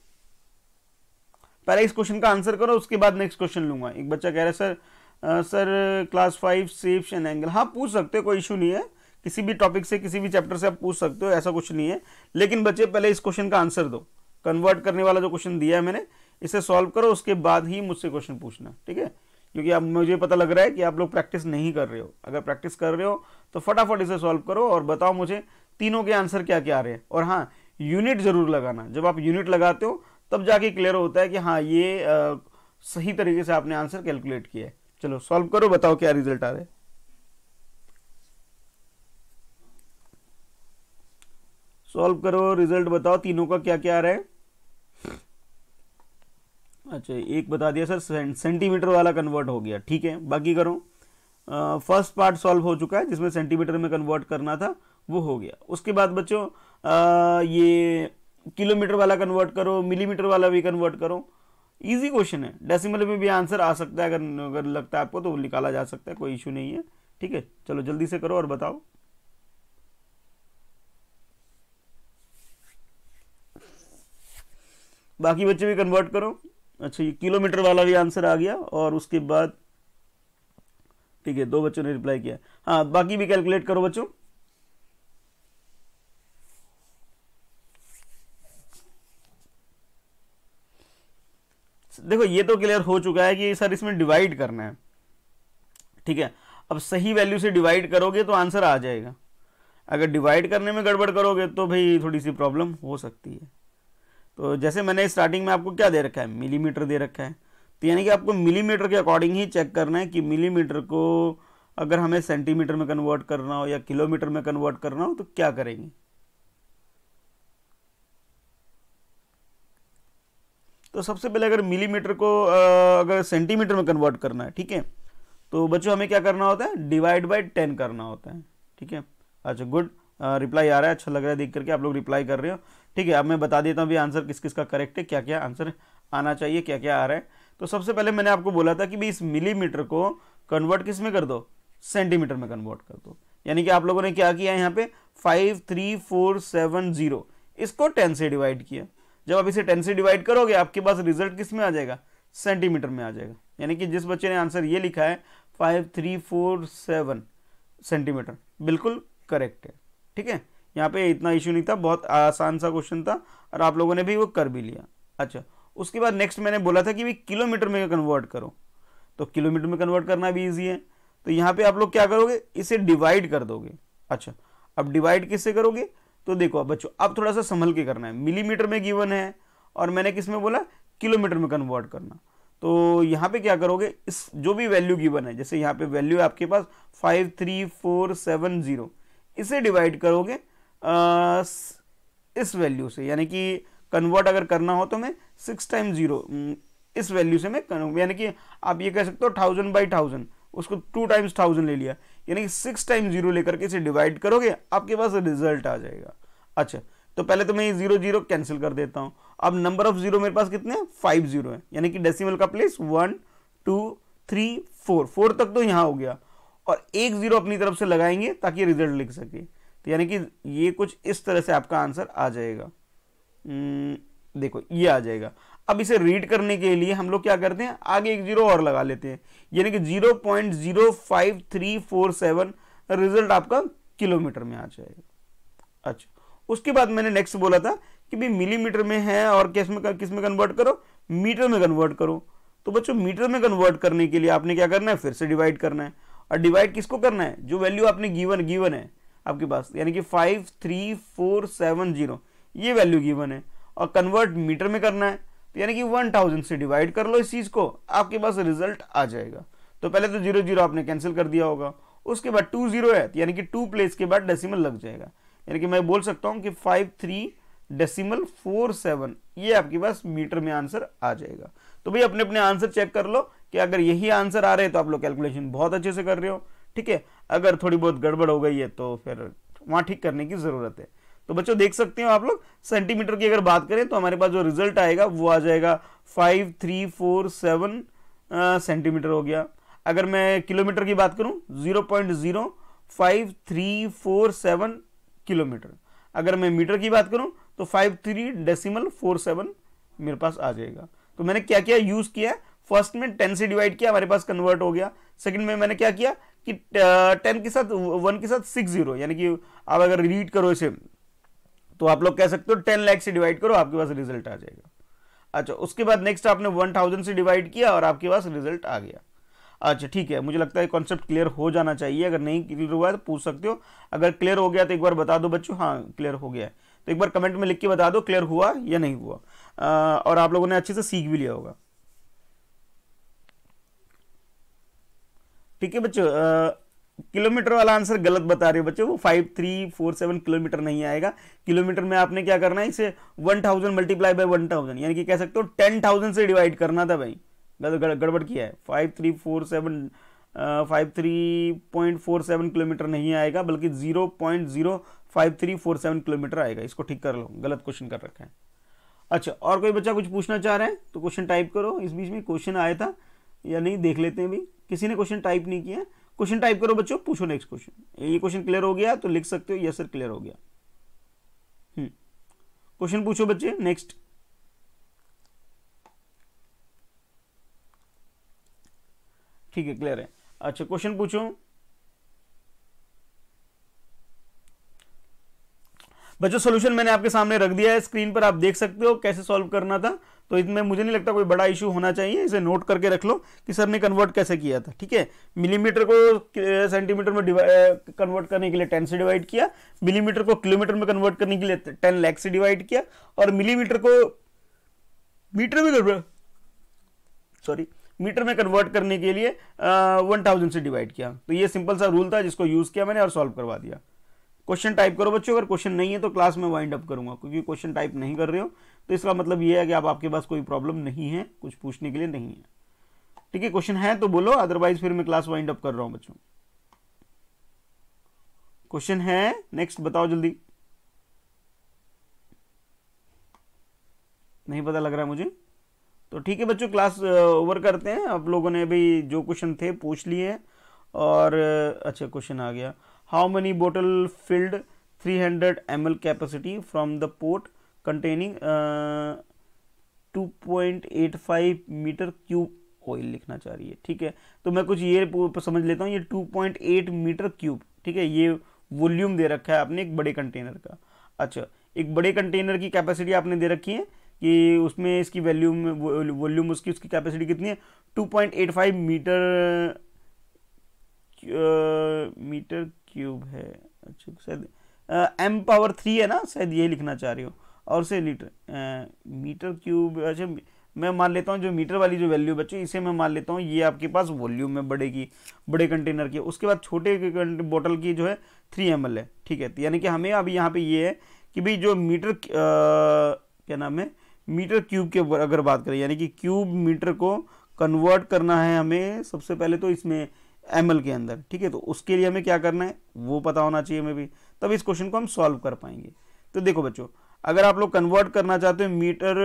पहले इस क्वेश्चन का आंसर करो उसके बाद नेक्स्ट क्वेश्चन लूंगा एक बच्चा कह रहा है sir ah, sir class five shapes and angle हाँ पूछ सकते कोई इशू नहीं है किसी भी टॉपिक से किसी भी चैप्टर से आप पूछ सकते हो ऐसा कुछ नहीं है लेकिन बच्चे पहले इस क्वेश्चन का आंसर दो कन्वर्ट करने वाला जो क्वेश्चन दिया है मैंने इसे सॉल्व करो उसके बाद ही मुझसे क्वेश्चन पूछना ठीक है क्योंकि अब मुझे पता लग रहा है कि आप लोग प्रैक्टिस नहीं कर रहे हो अगर प्रैक्टिस कर रहे हो तो फटाफट इसे सॉल्व करो और बताओ मुझे तीनों के आंसर क्या क्या आ रहे हैं और हाँ यूनिट ज़रूर लगाना जब आप यूनिट लगाते हो तब जाके क्लियर होता है कि हाँ ये आ, सही तरीके से आपने आंसर कैलकुलेट किया है चलो सॉल्व करो बताओ क्या रिजल्ट आ रहे हैं सॉल्व करो रिजल्ट बताओ तीनों का क्या क्या आ रहा है अच्छा एक बता दिया सर सेंटीमीटर वाला कन्वर्ट हो गया ठीक है बाकी करो फर्स्ट पार्ट सॉल्व हो चुका है जिसमें सेंटीमीटर में कन्वर्ट करना था वो हो गया उसके बाद बच्चों ये किलोमीटर वाला कन्वर्ट करो मिलीमीटर वाला भी कन्वर्ट करो इजी क्वेश्चन है डेसिमल में भी आंसर आ सकता है अगर अगर लगता है आपको तो निकाला जा सकता है कोई इशू नहीं है ठीक है चलो जल्दी से करो और बताओ बाकी बच्चे भी कन्वर्ट करो अच्छा ये किलोमीटर वाला भी आंसर आ गया और उसके बाद ठीक है दो बच्चों ने रिप्लाई किया हाँ बाकी भी कैलकुलेट करो बच्चों देखो ये तो क्लियर हो चुका है कि सर इसमें डिवाइड करना है ठीक है अब सही वैल्यू से डिवाइड करोगे तो आंसर आ जाएगा अगर डिवाइड करने में गड़बड़ करोगे तो भाई थोड़ी सी प्रॉब्लम हो सकती है तो जैसे मैंने स्टार्टिंग में आपको क्या दे रखा है मिलीमीटर दे रखा है तो यानी कि आपको मिलीमीटर के अकॉर्डिंग ही चेक करना है कि मिलीमीटर को अगर हमें सेंटीमीटर में कन्वर्ट करना हो या किलोमीटर में कन्वर्ट करना हो तो क्या करेंगे तो सबसे पहले अगर मिलीमीटर को अगर सेंटीमीटर में कन्वर्ट करना है ठीक है तो बच्चों हमें क्या करना होता है डिवाइड बाय टेन करना होता है ठीक है अच्छा गुड रिप्लाई आ रहा है अच्छा लग रहा है देख करके आप लोग रिप्लाई कर रहे हो ठीक है अब मैं बता देता हूँ भी आंसर किस किस का करेक्ट है क्या क्या आंसर आना चाहिए क्या क्या आ रहा है तो सबसे पहले मैंने आपको बोला था कि भाई इस मिलीमीटर को कन्वर्ट किस में कर दो सेंटीमीटर में कन्वर्ट कर दो यानी कि आप लोगों ने क्या किया यहाँ पे five three four seven zero इसको टेन से डिवाइड किया जब आप इसे टेन से डिवाइड करोगे आपके पास रिजल्ट किस में आ जाएगा सेंटीमीटर में आ जाएगा यानी कि जिस बच्चे ने आंसर ये लिखा है five three four seven centimetre बिल्कुल करेक्ट है ठीक है यहाँ पे इतना इश्यू नहीं था बहुत आसान सा क्वेश्चन था और आप लोगों ने भी वो कर भी लिया अच्छा उसके बाद नेक्स्ट मैंने बोला था कि भाई किलोमीटर में कन्वर्ट करो तो किलोमीटर में कन्वर्ट करना भी ईजी है तो यहाँ पे आप लोग क्या करोगे इसे डिवाइड कर दोगे अच्छा अब डिवाइड किससे करोगे तो देखो अब बच्चों अब थोड़ा सा संभल के करना है मिलीमीटर में गिवन है और मैंने किस में बोला किलोमीटर में कन्वर्ट करना तो यहाँ पे क्या करोगे इस जो भी वैल्यू गिवन है जैसे यहाँ पे वैल्यू आपके पास five three four seven zero इसे डिवाइड करोगे आ, इस वैल्यू से यानी कि कन्वर्ट अगर करना हो तो मैं सिक्स टाइम जीरो इस वैल्यू से मैं यानी कि आप ये कह सकते हो थाउजेंड बाई थाउजेंड उसको टू टाइम्स थाउजेंड ले लिया यानी कि सिक्स टाइम जीरो लेकर के इसे डिवाइड करोगे आपके पास रिजल्ट आ जाएगा अच्छा तो पहले तो मैं ये जीरो जीरो कैंसिल कर देता हूँ अब नंबर ऑफ जीरो मेरे पास कितने हैं फाइव जीरो है यानी कि डेसिमल का place one two three four four तक तो यहाँ हो गया और एक जीरो अपनी तरफ से लगाएंगे ताकि रिजल्ट लिख सके तो यानी कि ये कुछ इस तरह से आपका आंसर आ जाएगा हम्म, देखो ये आ जाएगा अब इसे रीड करने के लिए हम लोग क्या करते हैं आगे एक जीरो और लगा लेते हैं यानी कि zero point zero five three four seven result आपका किलोमीटर में आ जाएगा अच्छा उसके बाद मैंने नेक्स्ट बोला था कि भाई मिलीमीटर में है और किस में किस में कन्वर्ट करो मीटर में कन्वर्ट करो तो बच्चों मीटर में कन्वर्ट करने के लिए आपने क्या करना है फिर से डिवाइड करना है और डिवाइड किसको करना है जो वैल्यू आपने गिवन गिवन है आपके पास यानी कि five three four seven zero ये वैल्यू गिवन है और कन्वर्ट मीटर में करना है तो यानी कि वन थाउजेंड से डिवाइड कर लो इस चीज़ को आपके पास रिजल्ट आ जाएगा तो पहले तो जीरो जीरो आपने कैंसिल कर दिया होगा उसके बाद टू जीरो है तो यानी कि टू प्लेस के बाद डेसिमल लग जाएगा यानी कि मैं बोल सकता हूँ कि five three decimal four seven ये आपके पास मीटर में आंसर आ जाएगा तो भाई अपने अपने आंसर चेक कर लो कि अगर यही आंसर आ रहे हैं तो आप लोग कैलकुलेशन बहुत अच्छे से कर रहे हो ठीक है अगर थोड़ी बहुत गड़बड़ हो गई है तो फिर वहाँ ठीक करने की ज़रूरत है तो बच्चों देख सकते हो आप लोग सेंटीमीटर की अगर बात करें तो हमारे पास जो रिजल्ट आएगा वो आ जाएगा five three four seven centimetre हो गया अगर मैं किलोमीटर की बात करूँ zero point zero five three four seven kilometre अगर मैं मीटर की बात करूँ तो five three decimal four seven मेरे पास आ जाएगा तो मैंने क्या क्या यूज़ किया फर्स्ट में टेन से डिवाइड किया हमारे पास कन्वर्ट हो गया सेकंड में मैंने क्या किया कि टेन के साथ वन के साथ सिक्स जीरो यानी कि आप अगर रीड करो इसे तो आप लोग कह सकते हो टेन लैख से डिवाइड करो आपके पास रिजल्ट आ जाएगा अच्छा उसके बाद नेक्स्ट आपने वन थाउजेंड से डिवाइड किया और आपके पास रिजल्ट आ गया अच्छा ठीक है मुझे लगता है कॉन्सेप्ट क्लियर हो जाना चाहिए अगर नहीं क्लियर हुआ है तो पूछ सकते हो अगर क्लियर हो गया तो एक बार बता दो बच्चों हाँ क्लियर हो गया है तो एक बार कमेंट में लिख के बता दो क्लियर हुआ या नहीं हुआ आ, और आप लोगों ने अच्छे से सीख भी लिया होगा ठीक है बच्चों किलोमीटर वाला आंसर गलत बता रहे हो बच्चों वो five three four seven kilometre नहीं आएगा किलोमीटर में आपने क्या करना है इसे one thousand multiply by one thousand यानी कि कह सकते हो टेन थाउजेंड से डिवाइड करना था भाई गड़बड़ किया है five three four seven five three point four seven kilometre नहीं आएगा बल्कि zero point zero five three four seven kilometre आएगा इसको ठीक कर लो गलत क्वेश्चन कर रखा है अच्छा और कोई बच्चा कुछ पूछना चाह रहे हैं तो क्वेश्चन टाइप करो इस बीच में क्वेश्चन आया था या नहीं देख लेते हैं भाई किसी ने क्वेश्चन टाइप नहीं किया क्वेश्चन टाइप करो बच्चों पूछो नेक्स्ट क्वेश्चन ये क्वेश्चन क्लियर हो गया तो लिख सकते हो यस सर क्लियर हो गया क्वेश्चन हम्म। पूछो बच्चे नेक्स्ट ठीक है क्लियर है अच्छा क्वेश्चन पूछो बच्चों सोल्यूशन मैंने आपके सामने रख दिया है स्क्रीन पर आप देख सकते हो कैसे सॉल्व करना था तो इसमें मुझे नहीं लगता कोई बड़ा इशू होना चाहिए इसे नोट करके रख लो कि सर ने कन्वर्ट कैसे किया था ठीक है मिलीमीटर को सेंटीमीटर में कन्वर्ट करने के लिए टेन से डिवाइड किया मिलीमीटर को किलोमीटर में कन्वर्ट करने के लिए टेन लैख से डिवाइड किया और मिलीमीटर को मीटर में सॉरी मीटर में कन्वर्ट करने के लिए वन थाउजेंड से डिवाइड किया तो ये सिंपल सा रूल था जिसको यूज़ किया मैंने और सॉल्व करवा दिया क्वेश्चन टाइप करो बच्चों अगर क्वेश्चन नहीं है तो क्लास में वाइंड अप करूंगा क्योंकि क्वेश्चन टाइप नहीं कर रहे हो तो इसका मतलब ये है कि आप आपके पास कोई प्रॉब्लम नहीं है कुछ पूछने के लिए नहीं है ठीक है क्वेश्चन है तो बोलो अदरवाइज फिर मैं क्लास वाइंड अप कर रहा हूं बच्चों क्वेश्चन है नेक्स्ट बताओ जल्दी नहीं पता लग रहा है मुझे तो ठीक है बच्चों क्लास ओवर करते हैं आप लोगों ने भी जो क्वेश्चन थे पूछ लिए हैं और अच्छा क्वेश्चन आ गया how many bottle filled 300 ml capacity from the port containing two point eight five metre cube oil लिखना चाह रही है ठीक है तो मैं कुछ ये समझ लेता हूँ ये two point eight metre cube ठीक है ये वॉल्यूम दे रखा है आपने एक बड़े कंटेनर का अच्छा एक बड़े कंटेनर की कैपेसिटी आपने दे रखी है कि उसमें इसकी वैल्यूम वॉल्यूम उसकी उसकी कैपेसिटी कितनी है फाइव मीटर मीटर क्यूब है अच्छा शायद एम पावर थ्री है ना शायद ये लिखना चाह रही हो और उसे लीटर मीटर क्यूब अच्छा मैं मान लेता हूँ जो मीटर वाली जो वैल्यू बच्चों इसे मैं मान लेता हूँ ये आपके पास वॉल्यूम में बढ़ेगी बड़े कंटेनर की उसके बाद छोटे बोतल की जो है थ्री एम है ठीक है तो यानी कि हमें अभी यहाँ पे ये है कि भाई जो मीटर आ, क्या नाम है मीटर क्यूब के अगर बात करें यानी कि क्यूब मीटर को कन्वर्ट करना है हमें सबसे पहले तो इसमें एम के अंदर ठीक है तो उसके लिए हमें क्या करना है वो पता होना चाहिए हमें भी तब इस क्वेश्चन को हम सॉल्व कर पाएंगे तो देखो बच्चों अगर आप लोग कन्वर्ट करना चाहते हो मीटर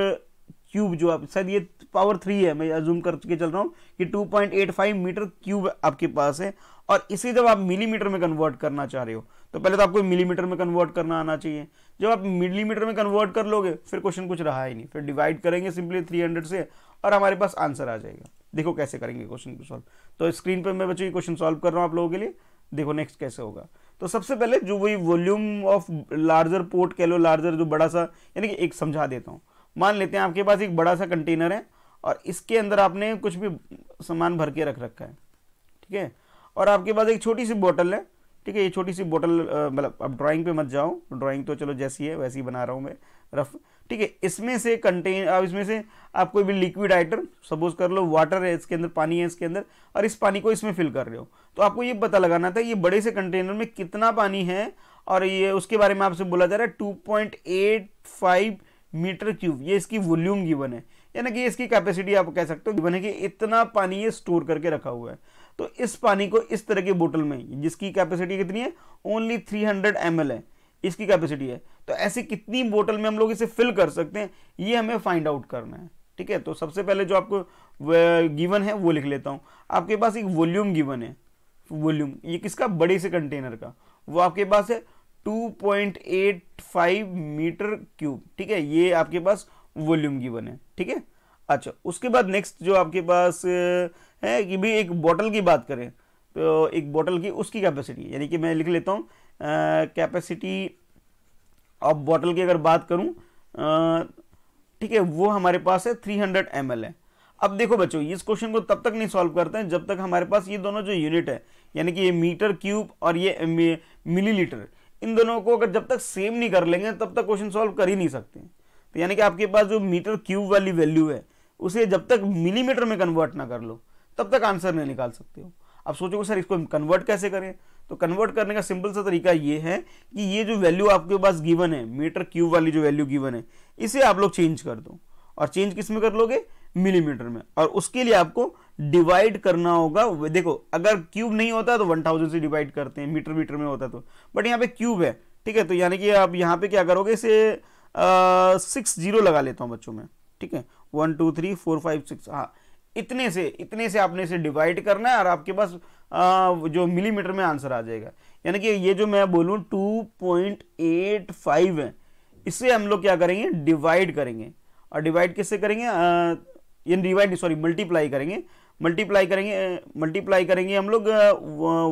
क्यूब जो आप शायद ये पावर थ्री है मैं जूम करके चल रहा हूँ कि 2.85 मीटर क्यूब आपके पास है और इसे जब आप मिलीमीटर में कन्वर्ट करना चाह रहे हो तो पहले तो आपको मिलीमीटर में कन्वर्ट करना आना चाहिए जब आप मिलीमीटर में कन्वर्ट कर लोगे फिर क्वेश्चन कुछ रहा ही नहीं फिर डिवाइड करेंगे सिंपली 300 से और हमारे पास आंसर आ जाएगा देखो कैसे करेंगे क्वेश्चन को सॉल्व तो स्क्रीन पर मैं बच्चों क्वेश्चन सॉल्व कर रहा हूँ आप लोगों के लिए देखो नेक्स्ट कैसे होगा तो सबसे पहले जो वही वॉल्यूम ऑफ लार्जर पोर्ट कह लो लार्जर जो बड़ा सा यानी कि एक समझा देता हूँ मान लेते हैं आपके पास एक बड़ा सा कंटेनर है और इसके अंदर आपने कुछ भी सामान भर के रख रखा है ठीक है और आपके पास एक छोटी सी बोतल है ठीक है ये छोटी सी बोतल मतलब अब ड्राइंग पे मत जाओ ड्राइंग तो चलो जैसी है वैसी बना रहा हूँ मैं रफ ठीक है इसमें से कंटेन अब इसमें से आप कोई भी लिक्विड आइटम सपोज कर लो वाटर है इसके अंदर पानी है इसके अंदर और इस पानी को इसमें फिल कर रहे हो तो आपको ये पता लगाना था ये बड़े से कंटेनर में कितना पानी है और ये उसके बारे में आपसे बोला जा रहा है two point eight five metre cube ये इसकी वॉल्यूम गिवन है यानी कि इसकी कैपेसिटी आप कह सकते हो गिवन है कि इतना पानी ये स्टोर करके रखा हुआ है तो इस पानी को इस तरह की बोतल में जिसकी कैपेसिटी कितनी है ओनली थ्री हंड्रेड एम है इसकी कैपेसिटी है तो ऐसी कितनी बोतल में हम लोग इसे फिल कर सकते हैं ये हमें फाइंड आउट करना है ठीक है तो सबसे पहले जो आपको गिवन है वो लिख लेता हूँ आपके पास एक वॉल्यूम गिवन है वॉल्यूम ये किसका बड़े से कंटेनर का वो आपके पास है 2.85 मीटर क्यूब ठीक है ये आपके पास वॉल्यूम गिवन है ठीक है अच्छा उसके बाद नेक्स्ट जो आपके पास है कि भी एक बॉटल की बात करें तो एक बॉटल की उसकी कैपेसिटी यानी कि मैं लिख लेता हूँ कैपेसिटी ऑफ बॉटल की अगर बात करूं ठीक है वो हमारे पास है 300 हंड्रेड है अब देखो बच्चों इस क्वेश्चन को तब तक नहीं सॉल्व करते हैं जब तक हमारे पास ये दोनों जो यूनिट है यानी कि ये मीटर क्यूब और ये मिलीलीटर इन दोनों को अगर जब तक सेम नहीं कर लेंगे तब तक क्वेश्चन सॉल्व कर ही नहीं सकते तो यानी कि आपके पास जो मीटर क्यूब वाली वैल्यू है उसे जब तक मिलीमीटर में कन्वर्ट ना कर लो तब तक आंसर नहीं निकाल सकते हो अब सोचोगे सर इसको कन्वर्ट कैसे करें तो कन्वर्ट करने का सिंपल सा तरीका ये है कि ये जो वैल्यू आपके पास गिवन है मीटर क्यूब वाली जो वैल्यू गिवन है इसे आप लोग चेंज कर दो और चेंज किस में कर लोगे मिलीमीटर में और उसके लिए आपको डिवाइड करना होगा देखो अगर क्यूब नहीं होता तो 1000 से डिवाइड करते हैं मीटर मीटर में होता तो बट यहाँ पे क्यूब है ठीक है तो यानी कि आप यहाँ पे क्या करोगे इसे सिक्स जीरो लगा लेता हूँ बच्चों में ठीक है one two three four five six हाँ इतने से इतने से आपने इसे डिवाइड करना है और आपके पास जो मिलीमीटर में आंसर आ जाएगा यानी कि ये जो मैं बोलूँ टू पॉइंट एट फाइव है इससे हम लोग क्या करेंगे डिवाइड करेंगे और डिवाइड किससे करेंगे ये डिवाइड सॉरी मल्टीप्लाई करेंगे मल्टीप्लाई करेंगे मल्टीप्लाई करेंगे हम लोग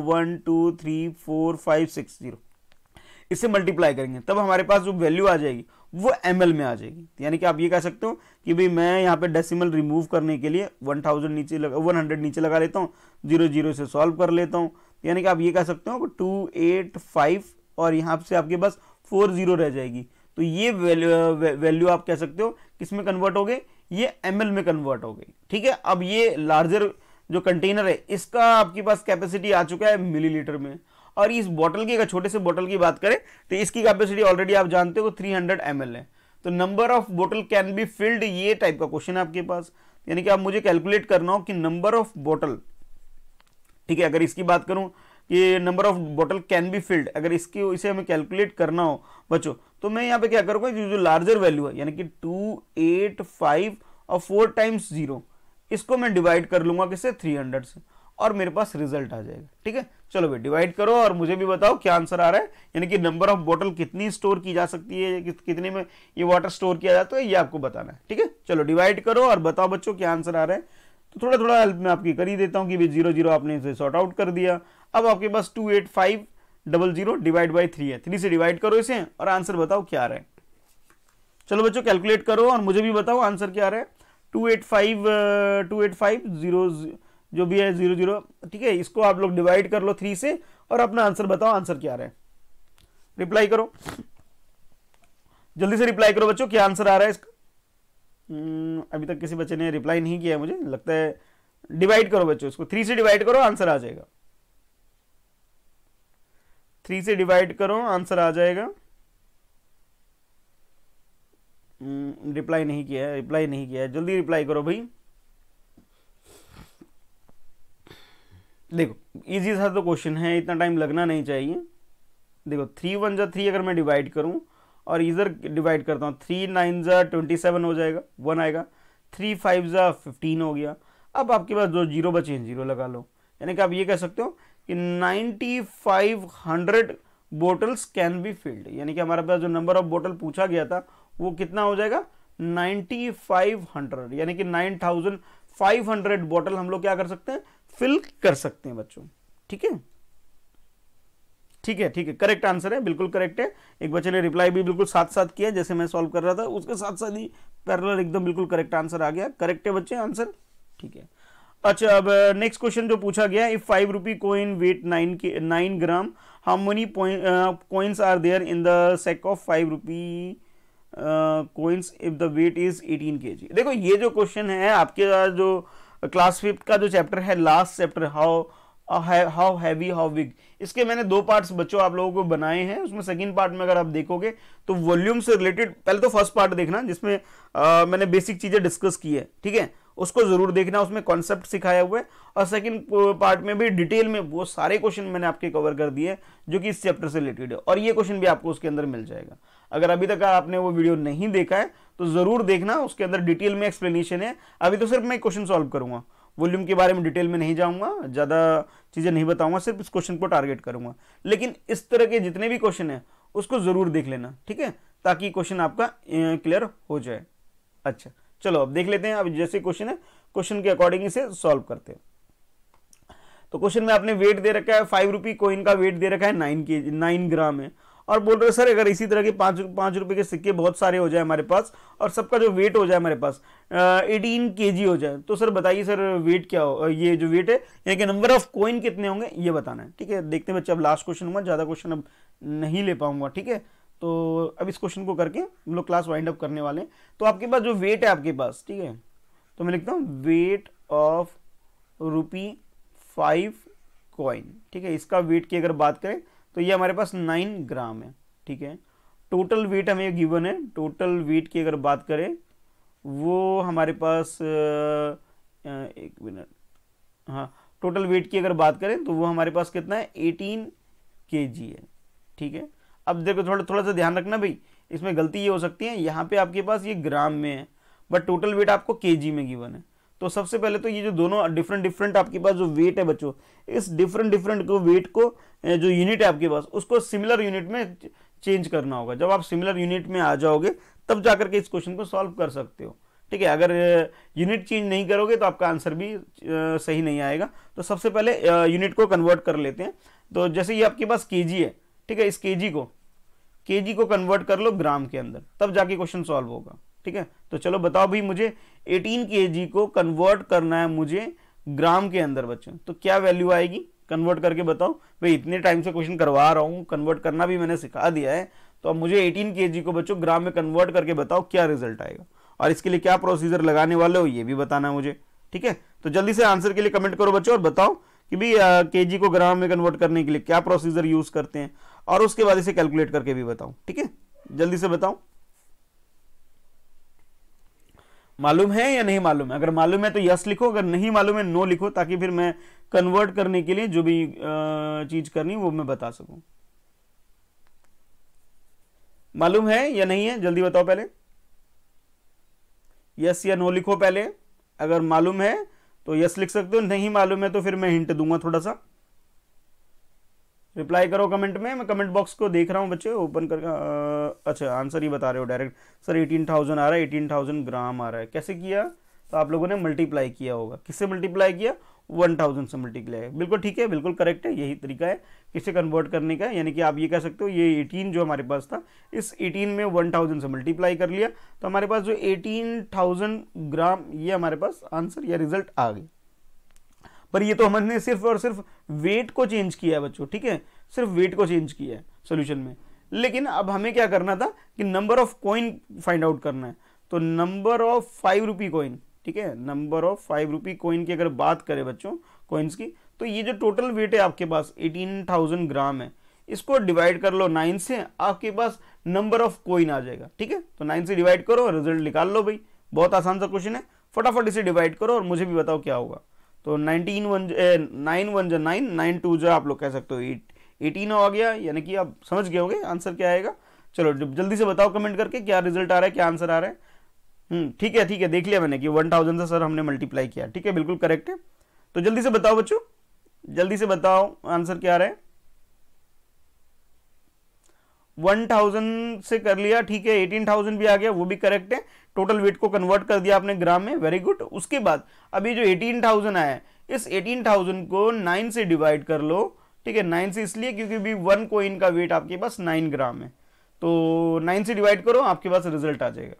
one two three four five six zero इससे मल्टीप्लाई करेंगे तब हमारे पास जो वैल्यू आ जाएगी वो एम में आ जाएगी यानी कि आप ये कह सकते हो कि भाई मैं यहाँ पे डेसिमल रिमूव करने के लिए 1000 नीचे लगा वन नीचे लगा लेता हूँ जीरो जीरो से सॉल्व कर लेता हूँ यानी कि आप ये कह सकते हो कि टू एट फाइव और यहाँ से आपके पास फोर जीरो रह जाएगी तो ये वैल्यू वैल्यू आप कह सकते हो किस में कन्वर्ट हो गए ये एम में कन्वर्ट हो गई ठीक है अब ये लार्जर जो कंटेनर है इसका आपके पास कैपेसिटी आ चुका है मिली में और इस बोतल की अगर छोटे से बोतल की बात करें तो इसकी कैपेसिटी ऑलरेडी आप जानते हो 300 हंड्रेड एम है तो नंबर ऑफ बोतल कैन बी फिल्ड ये टाइप का क्वेश्चन है आपके पास यानी कि आप मुझे कैलकुलेट करना हो कि नंबर ऑफ बोटल ठीक है अगर इसकी बात करूं कि number of bottle can be filled अगर इसकी इसे हमें कैलकुलेट करना हो बच्चों तो मैं यहाँ पे क्या करूँगा जो जो लार्जर वैल्यू है यानी कि टू एट फाइव और फोर टाइम्स जीरो इसको मैं डिवाइड कर लूंगा किससे थ्री हंड्रेड से और मेरे पास रिजल्ट आ जाएगा ठीक है चलो भाई डिवाइड करो और मुझे भी बताओ क्या आंसर आ रहा है यानी कि नंबर ऑफ बॉटल कितनी स्टोर की जा सकती है कि, कितने में ये वाटर स्टोर किया जाता है ये आपको बताना है ठीक है चलो डिवाइड करो और बताओ बच्चों क्या आंसर आ रहा है तो थोड़ा थोड़ा हेल्प मैं आपकी कर ही देता हूँ कि भाई जीरो जीरो आपने इसे शॉर्ट आउट कर दिया अब आपके पास two eight five double zero divide by three है थ्री से डिवाइड करो इसे और आंसर बताओ क्या आ रहा है चलो बच्चों कैलकुलेट करो और मुझे भी बताओ आंसर क्या आ रहा है two eight five two eight five zero जो भी है जीरो जीरो ठीक है इसको आप लोग डिवाइड कर लो थ्री से और अपना आंसर बताओ आंसर क्या आ रहा है रिप्लाई करो जल्दी से रिप्लाई करो बच्चों क्या आंसर आ रहा है इसका हम्म, अभी तक किसी बच्चे ने रिप्लाई नहीं किया है मुझे लगता है डिवाइड करो बच्चों इसको थ्री से डिवाइड करो आंसर आ जाएगा थ्री से डिवाइड करो आंसर आ जाएगा रिप्लाई हम्म, नहीं किया है रिप्लाई नहीं किया है जल्दी रिप्लाई करो भाई देखो इजी सा तो क्वेश्चन है इतना टाइम लगना नहीं चाहिए देखो थ्री वन जो थ्री अगर मैं डिवाइड करूँ और इधर डिवाइड करता हूँ थ्री नाइन जो ट्वेंटी सेवन हो जाएगा वन आएगा थ्री फाइव जो फिफ्टीन हो गया अब आपके पास जो जीरो बचे हैं जीरो लगा लो यानी कि आप ये कह सकते हो कि ninety five hundred bottles can be filled यानी कि हमारे पास जो नंबर ऑफ बोटल पूछा गया था वो कितना हो जाएगा नाइन्टी फाइव हंड्रेड यानी कि nine thousand five hundred bottle हम लोग क्या कर सकते हैं फिल कर सकते हैं बच्चों ठीक है ठीक है ठीक है करेक्ट आंसर है बिल्कुल करेक्ट है एक बच्चे ने रिप्लाई भी बिल्कुल साथ साथ किया जैसे मैं सॉल्व कर रहा था उसके साथ साथ ही पैरल एकदम बिल्कुल करेक्ट आंसर आ गया करेक्ट है बच्चे आंसर ठीक है अच्छा अब नेक्स्ट uh, क्वेश्चन जो पूछा गया if five rupee coin weight nine के nine gram how many coins are there in the sack of five rupee coins if the weight is eighteen K देखो ये जो क्वेश्चन है आपके जो uh, क्लास फिफ्थ का जो चैप्टर है last chapter how how heavy how big इसके मैंने दो पार्ट्स बच्चों आप लोगों को बनाए हैं उसमें सेकंड पार्ट में अगर आप देखोगे तो वॉल्यूम से रिलेटेड पहले तो फर्स्ट पार्ट देखना जिसमें आ, uh, मैंने बेसिक चीज़ें डिस्कस की है ठीक है उसको जरूर देखना उसमें कॉन्सेप्ट सिखाया हुआ है और सेकंड पार्ट uh, में भी डिटेल में वो सारे क्वेश्चन मैंने आपके कवर कर दिए जो कि इस चैप्टर से रिलेटेड है और ये क्वेश्चन भी आपको उसके अंदर मिल जाएगा अगर अभी तक आपने वो वीडियो नहीं देखा है तो ज़रूर देखना उसके अंदर डिटेल में एक्सप्लेनेशन है अभी तो सिर्फ मैं क्वेश्चन सॉल्व करूंगा वॉल्यूम के बारे में डिटेल में नहीं जाऊंगा ज़्यादा चीज़ें नहीं बताऊंगा सिर्फ इस क्वेश्चन को टारगेट करूंगा लेकिन इस तरह के जितने भी क्वेश्चन है उसको ज़रूर देख लेना ठीक है ताकि क्वेश्चन आपका क्लियर हो जाए अच्छा चलो अब देख लेते हैं अब जैसे क्वेश्चन है क्वेश्चन के अकॉर्डिंग इसे सॉल्व करते हैं तो क्वेश्चन में आपने वेट दे रखा है फाइव रुपी कोइन का वेट दे रखा है नाइन के नाइन ग्राम है और बोल रहे सर अगर इसी तरह के पाँच पाँच रुपये के सिक्के बहुत सारे हो जाए हमारे पास और सबका जो वेट हो जाए हमारे पास एटीन के हो जाए तो सर बताइए सर वेट क्या हो ये जो वेट है यानी कि नंबर ऑफ कॉइन कितने होंगे ये बताना है ठीक है देखते हैं बच्चे अब लास्ट क्वेश्चन होगा ज़्यादा क्वेश्चन अब नहीं ले पाऊंगा ठीक है तो अब इस क्वेश्चन को करके हम लोग क्लास वाइंड अप करने वाले हैं तो आपके पास जो वेट है आपके पास ठीक है तो मैं लिखता हूँ weight of rupee five coin ठीक है इसका वेट की अगर बात करें तो ये हमारे पास नाइन ग्राम है ठीक है टोटल वेट हमें गिवन है टोटल वेट की अगर बात करें वो हमारे पास एक मिनट हाँ टोटल वेट की अगर बात करें तो वो हमारे पास कितना है एटीन के है ठीक है अब देखो थोड़ा थोड़ा सा ध्यान रखना भाई इसमें गलती ये हो सकती है यहाँ पे आपके पास ये ग्राम में है बट टोटल वेट आपको के में गिवन है तो सबसे पहले तो ये जो दोनों डिफरेंट डिफरेंट आपके पास जो वेट है बच्चों इस डिफरेंट डिफरेंट को वेट को जो यूनिट है आपके पास उसको सिमिलर यूनिट में चेंज करना होगा जब आप सिमिलर यूनिट में आ जाओगे तब जाकर के इस क्वेश्चन को सॉल्व कर सकते हो ठीक है अगर यूनिट चेंज नहीं करोगे तो आपका आंसर भी सही नहीं आएगा तो सबसे पहले यूनिट को कन्वर्ट कर लेते हैं तो जैसे ये आपके पास के है ठीक है इस के को के को कन्वर्ट कर लो ग्राम के अंदर तब जाके क्वेश्चन सॉल्व होगा ठीक है तो चलो बताओ भाई मुझे 18 के को कन्वर्ट करना है मुझे ग्राम के अंदर बच्चों तो क्या वैल्यू आएगी कन्वर्ट करके बताओ भाई इतने टाइम से क्वेश्चन करवा रहा हूँ कन्वर्ट करना भी मैंने सिखा दिया है तो अब मुझे 18 के को बच्चों ग्राम में कन्वर्ट करके बताओ क्या रिजल्ट आएगा और इसके लिए क्या प्रोसीजर लगाने वाले हो ये भी बताना है मुझे ठीक है तो जल्दी से आंसर के लिए कमेंट करो बच्चों और बताओ कि भाई के को ग्राम में कन्वर्ट करने के लिए क्या प्रोसीजर यूज करते हैं और उसके बाद इसे कैलकुलेट करके भी बताओ ठीक है जल्दी से बताओ मालूम है या नहीं मालूम है अगर मालूम है तो यस लिखो अगर नहीं मालूम है नो लिखो ताकि फिर मैं कन्वर्ट करने के लिए जो भी चीज करनी वो मैं बता सकूं मालूम है या नहीं है जल्दी बताओ पहले यस या नो लिखो पहले अगर मालूम है तो यस लिख सकते हो नहीं मालूम है तो फिर मैं हिंट दूंगा थोड़ा सा रिप्लाई करो कमेंट में मैं कमेंट बॉक्स को देख रहा हूँ बच्चे ओपन कर आ, अच्छा आंसर ही बता रहे हो डायरेक्ट सर एटीन थाउजेंड आ रहा है एटीन थाउजेंड ग्राम आ रहा है कैसे किया तो आप लोगों ने मल्टीप्लाई किया होगा किससे मल्टीप्लाई किया वन थाउजेंड से मल्टीप्लाई बिल्कुल ठीक है बिल्कुल करेक्ट है यही तरीका है किसे कन्वर्ट करने का यानी कि आप ये कह सकते हो ये एटीन जो हमारे पास था इस एटीन में वन थाउजेंड से मल्टीप्लाई कर लिया तो हमारे पास जो एटीन थाउजेंड ग्राम ये हमारे पास आंसर या रिजल्ट आ गया पर ये तो हमने सिर्फ और सिर्फ वेट को चेंज किया है बच्चों ठीक है सिर्फ वेट को चेंज किया है सोल्यूशन में लेकिन अब हमें क्या करना था कि number of coin find out करना है तो number of five rupee coin ठीक है number of five rupee coin की अगर बात करें बच्चों कॉइन्स की तो ये जो टोटल वेट है आपके पास एटीन थाउजेंड ग्राम है इसको डिवाइड कर लो नाइन से आपके पास नंबर ऑफ कॉइन आ जाएगा ठीक है तो नाइन से डिवाइड करो रिजल्ट निकाल लो भाई बहुत आसान सा क्वेश्चन है फटाफट इसे डिवाइड करो और मुझे भी बताओ क्या होगा तो नाइनटीन वन नाइन वन जो नाइन नाइन टू जो आप लोग कह सकते हो एट एटीन हो गया यानी कि आप समझ गए होगे आंसर क्या आएगा चलो जल्दी से बताओ कमेंट करके क्या रिजल्ट आ रहा है क्या आंसर आ रहा है हम्म, ठीक है ठीक है देख लिया मैंने कि वन थाउजेंड से सर हमने मल्टीप्लाई किया ठीक है बिल्कुल करेक्ट है तो जल्दी से बताओ बच्चों जल्दी से बताओ आंसर क्या आ रहा है वन थाउजेंड से कर लिया ठीक है एटीन थाउजेंड भी आ गया वो भी करेक्ट है टोटल वेट को कन्वर्ट कर दिया आपने ग्राम में वेरी गुड उसके बाद अभी ये जो 18,000 आया है इस 18,000 को 9 से डिवाइड कर लो ठीक है 9 से इसलिए क्योंकि भी वन कोइन का वेट आपके पास 9 ग्राम है तो 9 से डिवाइड करो आपके पास रिजल्ट आ जाएगा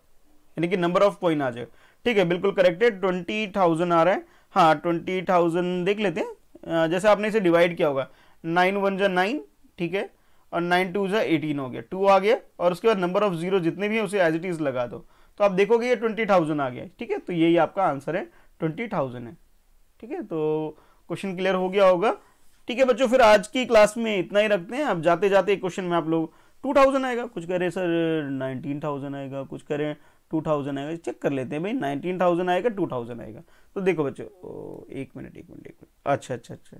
यानी कि नंबर ऑफ कोइन आ जाएगा ठीक है बिल्कुल करेक्ट है ट्वेंटी थाउजेंड आ रहा है हाँ ट्वेंटी थाउजेंड देख लेते हैं जैसे आपने इसे डिवाइड किया होगा नाइन वन जो नाइन ठीक है और नाइन टू जो एटीन हो गया टू आ गया और उसके बाद नंबर ऑफ जीरो जितने भी हैं उसे एज इट इज़ लगा दो तो आप देखोगे ये ट्वेंटी थाउजेंड आ गया ठीक है तो यही आपका आंसर है ट्वेंटी थाउजेंड है ठीक है तो क्वेश्चन क्लियर हो गया होगा ठीक है बच्चों फिर आज की क्लास में इतना ही रखते हैं अब जाते जाते क्वेश्चन में आप लोग टू थाउजेंड आएगा कुछ कह रहे सर नाइनटीन थाउजेंड आएगा कुछ कह रहे टू थाउजेंड आएगा चेक कर लेते हैं भाई नाइनटीन थाउजेंड आएगा टू थाउजेंड आएगा तो देखो बच्चों एक मिनट एक मिनट एक मिनट अच्छा अच्छा अच्छा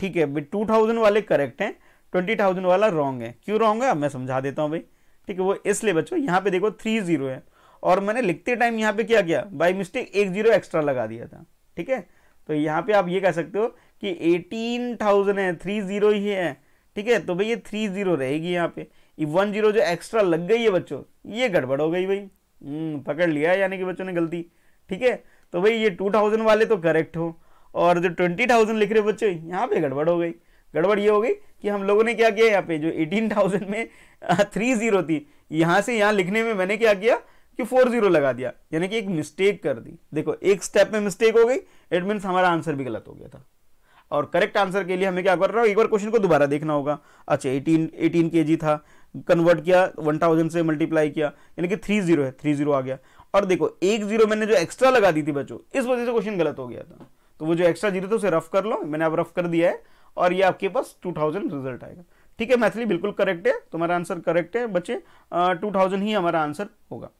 ठीक है भाई टू थाउजेंड वाले करेक्ट हैं ट्वेंटी थाउजेंड वाला रॉन्ग है क्यों रॉन्ग है मैं समझा देता हूँ भाई ठीक है वो इसलिए बच्चों यहाँ पे देखो थ्री जीरो है और मैंने लिखते टाइम यहाँ पे क्या किया बाई मिस्टेक एक जीरो एक्स्ट्रा लगा दिया था ठीक है तो यहाँ पे आप ये कह सकते हो कि एटीन थाउजेंड है थ्री जीरो ही है ठीक है तो भाई ये थ्री जीरो रहेगी यहाँ पे वन जीरो जो एक्स्ट्रा लग गई है बच्चों ये गड़बड़ हो गई भाई हम्म, पकड़ लिया यानी कि बच्चों ने गलती ठीक है तो भाई ये टू थाउजेंड वाले तो करेक्ट हो और जो ट्वेंटी थाउजेंड लिख रहे बच्चों यहाँ पे गड़बड़ हो गई गड़बड़ ये हो गई कि हम लोगों ने क्या किया यहाँ पे जो एटीन थाउजेंड में थ्री जीरो थी यहाँ से यहाँ लिखने में मैंने क्या किया कि फोर जीरो लगा दिया यानी कि एक मिस्टेक कर दी देखो एक स्टेप में मिस्टेक हो गई इट मीन्स हमारा आंसर भी गलत हो गया था और करेक्ट आंसर के लिए हमें क्या कर रहा होगा एक बार क्वेश्चन को दोबारा देखना होगा अच्छा एटीन एटीन के जी था कन्वर्ट किया वन थाउजेंड से मल्टीप्लाई किया यानी कि थ्री जीरो है थ्री जीरो आ गया और देखो एक जीरो मैंने जो एक्स्ट्रा लगा दी थी बच्चों इस वजह से क्वेश्चन गलत हो गया था तो वो जो एक्स्ट्रा जीरो था उसे रफ कर लो मैंने अब रफ कर दिया है और ये आपके पास टू थाउजेंड रिजल्ट आएगा ठीक है मैथिली बिल्कुल करेक्ट है तुम्हारा आंसर करेक्ट है बच्चे टू थाउजेंड ही हमारा आंसर होगा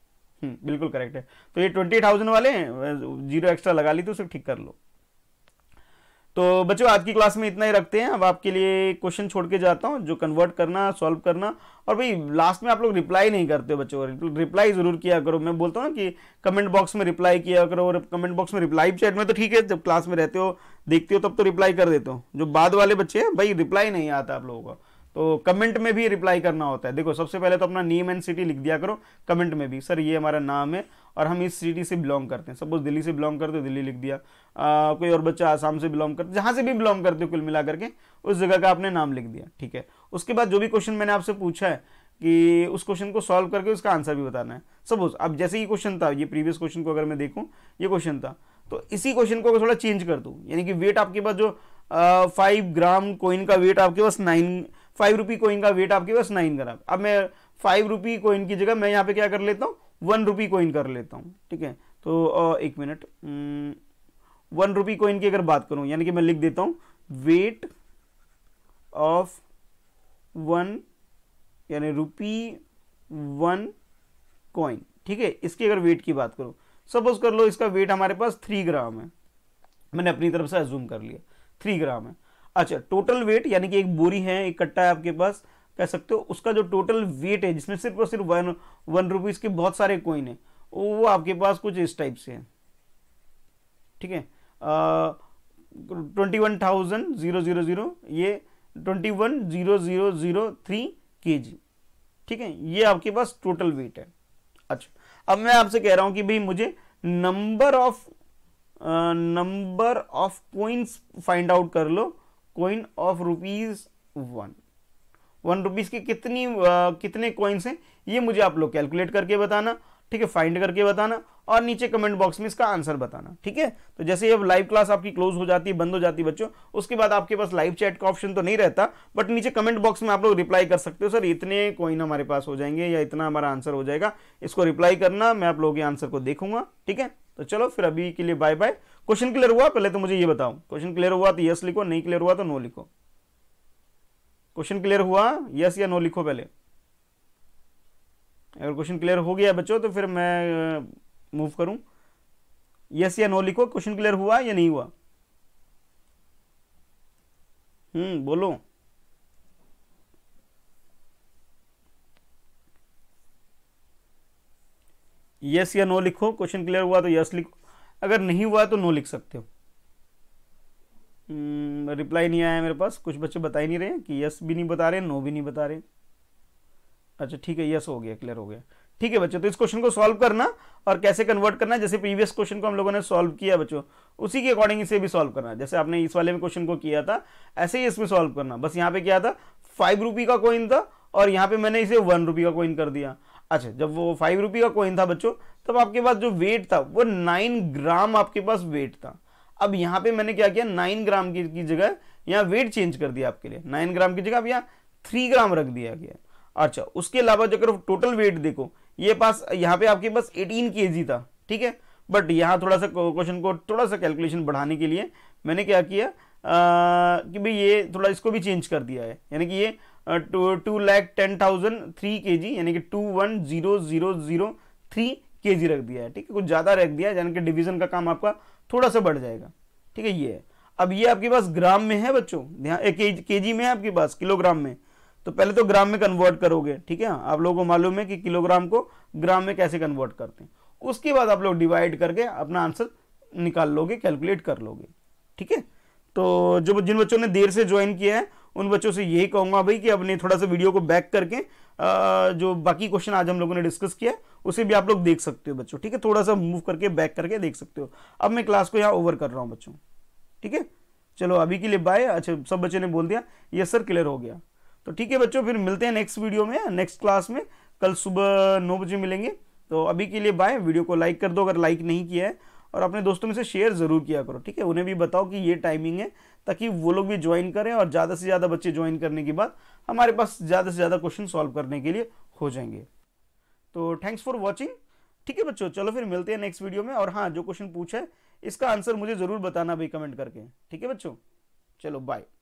हम्म, बिल्कुल करेक्ट है तो ये ट्वेंटी थाउजेंड वाले जीरो एक्स्ट्रा लगा ली तो उसे ठीक कर लो तो बच्चों आज की क्लास में इतना ही रखते हैं अब आपके लिए क्वेश्चन छोड़ के जाता हूँ जो कन्वर्ट करना सॉल्व करना और भाई लास्ट में आप लोग रिप्लाई नहीं करते हो बच्चों रिप्लाई ज़रूर किया करो मैं बोलता हूँ ना कि कमेंट बॉक्स में रिप्लाई किया करो और कमेंट बॉक्स में रिप्लाई चैट में तो ठीक है जब क्लास में रहते हो देखते हो तब तो रिप्लाई कर देते हो जो बाद वाले बच्चे हैं भाई रिप्लाई नहीं आता आप लोगों का तो कमेंट में भी रिप्लाई करना होता है देखो सबसे पहले तो अपना नेम एंड सिटी लिख दिया करो कमेंट में भी सर ये हमारा नाम है और हम इस सिटी से बिलोंग करते हैं सपोज दिल्ली से बिलोंग करते हो दिल्ली लिख दिया आ, कोई और बच्चा आसाम से बिलोंग करते जहाँ से भी बिलोंग करते हो कुल मिला करके उस जगह का आपने नाम लिख दिया ठीक है उसके बाद जो भी क्वेश्चन मैंने आपसे पूछा है कि उस क्वेश्चन को सॉल्व करके उसका आंसर भी बताना है सपोज अब जैसे ये क्वेश्चन था ये प्रीवियस क्वेश्चन को अगर मैं देखूँ ये क्वेश्चन था तो इसी क्वेश्चन को थोड़ा चेंज कर दूँ यानी कि वेट आपके पास जो फाइव ग्राम कोइन का वेट आपके पास नाइन फाइव रुपी कोइन का वेट आपके पास नाइन ग्राम अब मैं फाइव रुपी कोइन की जगह मैं यहाँ पे क्या कर लेता हूँ वन रुपी कोइन कर लेता हूँ ठीक है तो एक मिनट हम्म, वन रुपी कोइन की अगर बात करूँ यानी कि मैं लिख देता हूँ वेट ऑफ वन यानी रुपी वन कॉइन ठीक है इसकी अगर वेट की बात करो सपोज कर लो इसका वेट हमारे पास थ्री ग्राम है मैंने अपनी तरफ से एज्यूम कर लिया थ्री ग्राम है अच्छा टोटल वेट यानी कि एक बोरी है एक कट्टा है आपके पास कह सकते हो उसका जो टोटल वेट है जिसमें सिर्फ और सिर्फ वन वन रुपीज़ के बहुत सारे कोइन है वो आपके पास कुछ इस टाइप से है ठीक है twenty one thousand zero zero zero ये twenty one zero zero zero three K G ठीक है ये आपके पास टोटल वेट है अच्छा अब मैं आपसे कह रहा हूँ कि भाई मुझे number of number of coins find out कर लो coin of rupees one one rupees की कितनी आ, कितने कॉइन्स हैं ये मुझे आप लोग कैलकुलेट करके बताना ठीक है फाइंड करके बताना और नीचे कमेंट बॉक्स में इसका आंसर बताना ठीक है तो जैसे अब लाइव क्लास आपकी क्लोज हो जाती है बंद हो जाती है बच्चों उसके बाद आपके पास लाइव चैट का ऑप्शन तो नहीं रहता बट नीचे कमेंट बॉक्स में आप लोग रिप्लाई कर सकते हो सर इतने कोइन हमारे पास हो जाएंगे या इतना हमारा आंसर हो जाएगा इसको रिप्लाई करना मैं आप लोगों के आंसर को देखूंगा ठीक है तो चलो फिर अभी के लिए बाय बाय क्वेश्चन क्लियर हुआ पहले तो मुझे ये बताओ क्वेश्चन क्लियर हुआ तो यस लिखो नहीं क्लियर हुआ तो नो लिखो क्वेश्चन क्लियर हुआ यस या नो लिखो पहले अगर क्वेश्चन क्लियर हो गया बच्चों तो फिर मैं मूव करूं यस या नो लिखो क्वेश्चन क्लियर हुआ या नहीं हुआ हम्म बोलो यस या नो लिखो क्वेश्चन क्लियर हुआ तो यस लिखो अगर नहीं हुआ तो नो लिख सकते हो रिप्लाई hmm, नहीं आया मेरे पास कुछ बच्चे बता ही नहीं रहे कि यस भी नहीं बता रहे नो भी नहीं बता रहे अच्छा ठीक है यस हो गया क्लियर हो गया ठीक है बच्चों तो इस क्वेश्चन को सॉल्व करना और कैसे कन्वर्ट करना जैसे प्रीवियस क्वेश्चन को हम लोगों ने सॉल्व किया बच्चों उसी के अकॉर्डिंग इसे भी सॉल्व करना जैसे आपने इस वाले में क्वेश्चन को किया था ऐसे ही इसमें सॉल्व करना बस यहाँ पे क्या था फाइव रुपी का कॉइन था और यहाँ पे मैंने इसे वन रुपी का कोइन कर दिया अच्छा जब वो फाइव रुपी का कोइन था बच्चों तब आपके पास जो वेट था वो नाइन ग्राम आपके पास वेट था अब यहाँ पे मैंने क्या किया नाइन ग्राम की, की जगह यहाँ वेट चेंज कर दिया आपके लिए नाइन ग्राम की जगह अब यहाँ थ्री ग्राम रख दिया गया अच्छा उसके अलावा जो अगर टोटल वेट देखो ये पास यहाँ पे आपके पास एटीन के था ठीक है बट यहाँ थोड़ा सा क्वेश्चन को थोड़ा सा कैलकुलेशन बढ़ाने के लिए मैंने क्या किया आ, कि भाई ये थोड़ा इसको भी चेंज कर दिया है यानी कि ये two lakh ten thousand three K G यानी कि two one zero zero zero three K G रख दिया है ठीक है कुछ ज़्यादा रख दिया है यानी कि डिवीजन का काम आपका थोड़ा सा बढ़ जाएगा ठीक है ये है अब ये आपके पास ग्राम में है बच्चों ध्यान के जी में है आपके पास किलोग्राम में तो पहले तो ग्राम में कन्वर्ट करोगे ठीक है आप लोगों को मालूम है कि किलोग्राम को ग्राम में कैसे कन्वर्ट करते हैं उसके बाद आप लोग डिवाइड करके अपना आंसर निकाल लोगे कैलकुलेट कर लोगे ठीक है तो जो जिन बच्चों ने देर से ज्वाइन किया है उन बच्चों से यही कहूंगा भाई कि अपने थोड़ा सा वीडियो को बैक करके जो बाकी क्वेश्चन आज हम लोगों ने डिस्कस किया उसे भी आप लोग देख सकते हो बच्चों ठीक है थोड़ा सा मूव करके बैक करके देख सकते हो अब मैं क्लास को यहाँ ओवर कर रहा हूँ बच्चों ठीक है चलो अभी के लिए बाय अच्छा सब बच्चों ने बोल दिया ये सर क्लियर हो गया तो ठीक है बच्चों फिर मिलते हैं नेक्स्ट वीडियो में नेक्स्ट क्लास में कल सुबह नौ बजे मिलेंगे तो अभी के लिए बाय वीडियो को लाइक कर दो अगर लाइक नहीं किया है और अपने दोस्तों में से शेयर ज़रूर किया करो ठीक है उन्हें भी बताओ कि ये टाइमिंग है ताकि वो लोग भी ज्वाइन करें और ज़्यादा से ज़्यादा बच्चे ज्वाइन करने के बाद हमारे पास ज़्यादा से ज़्यादा क्वेश्चन सॉल्व करने के लिए हो जाएंगे तो थैंक्स फॉर वॉचिंग ठीक है बच्चों चलो फिर मिलते हैं नेक्स्ट वीडियो में और हाँ जो क्वेश्चन पूछा है इसका आंसर मुझे ज़रूर बताना भाई कमेंट करके ठीक है बच्चों चलो बाय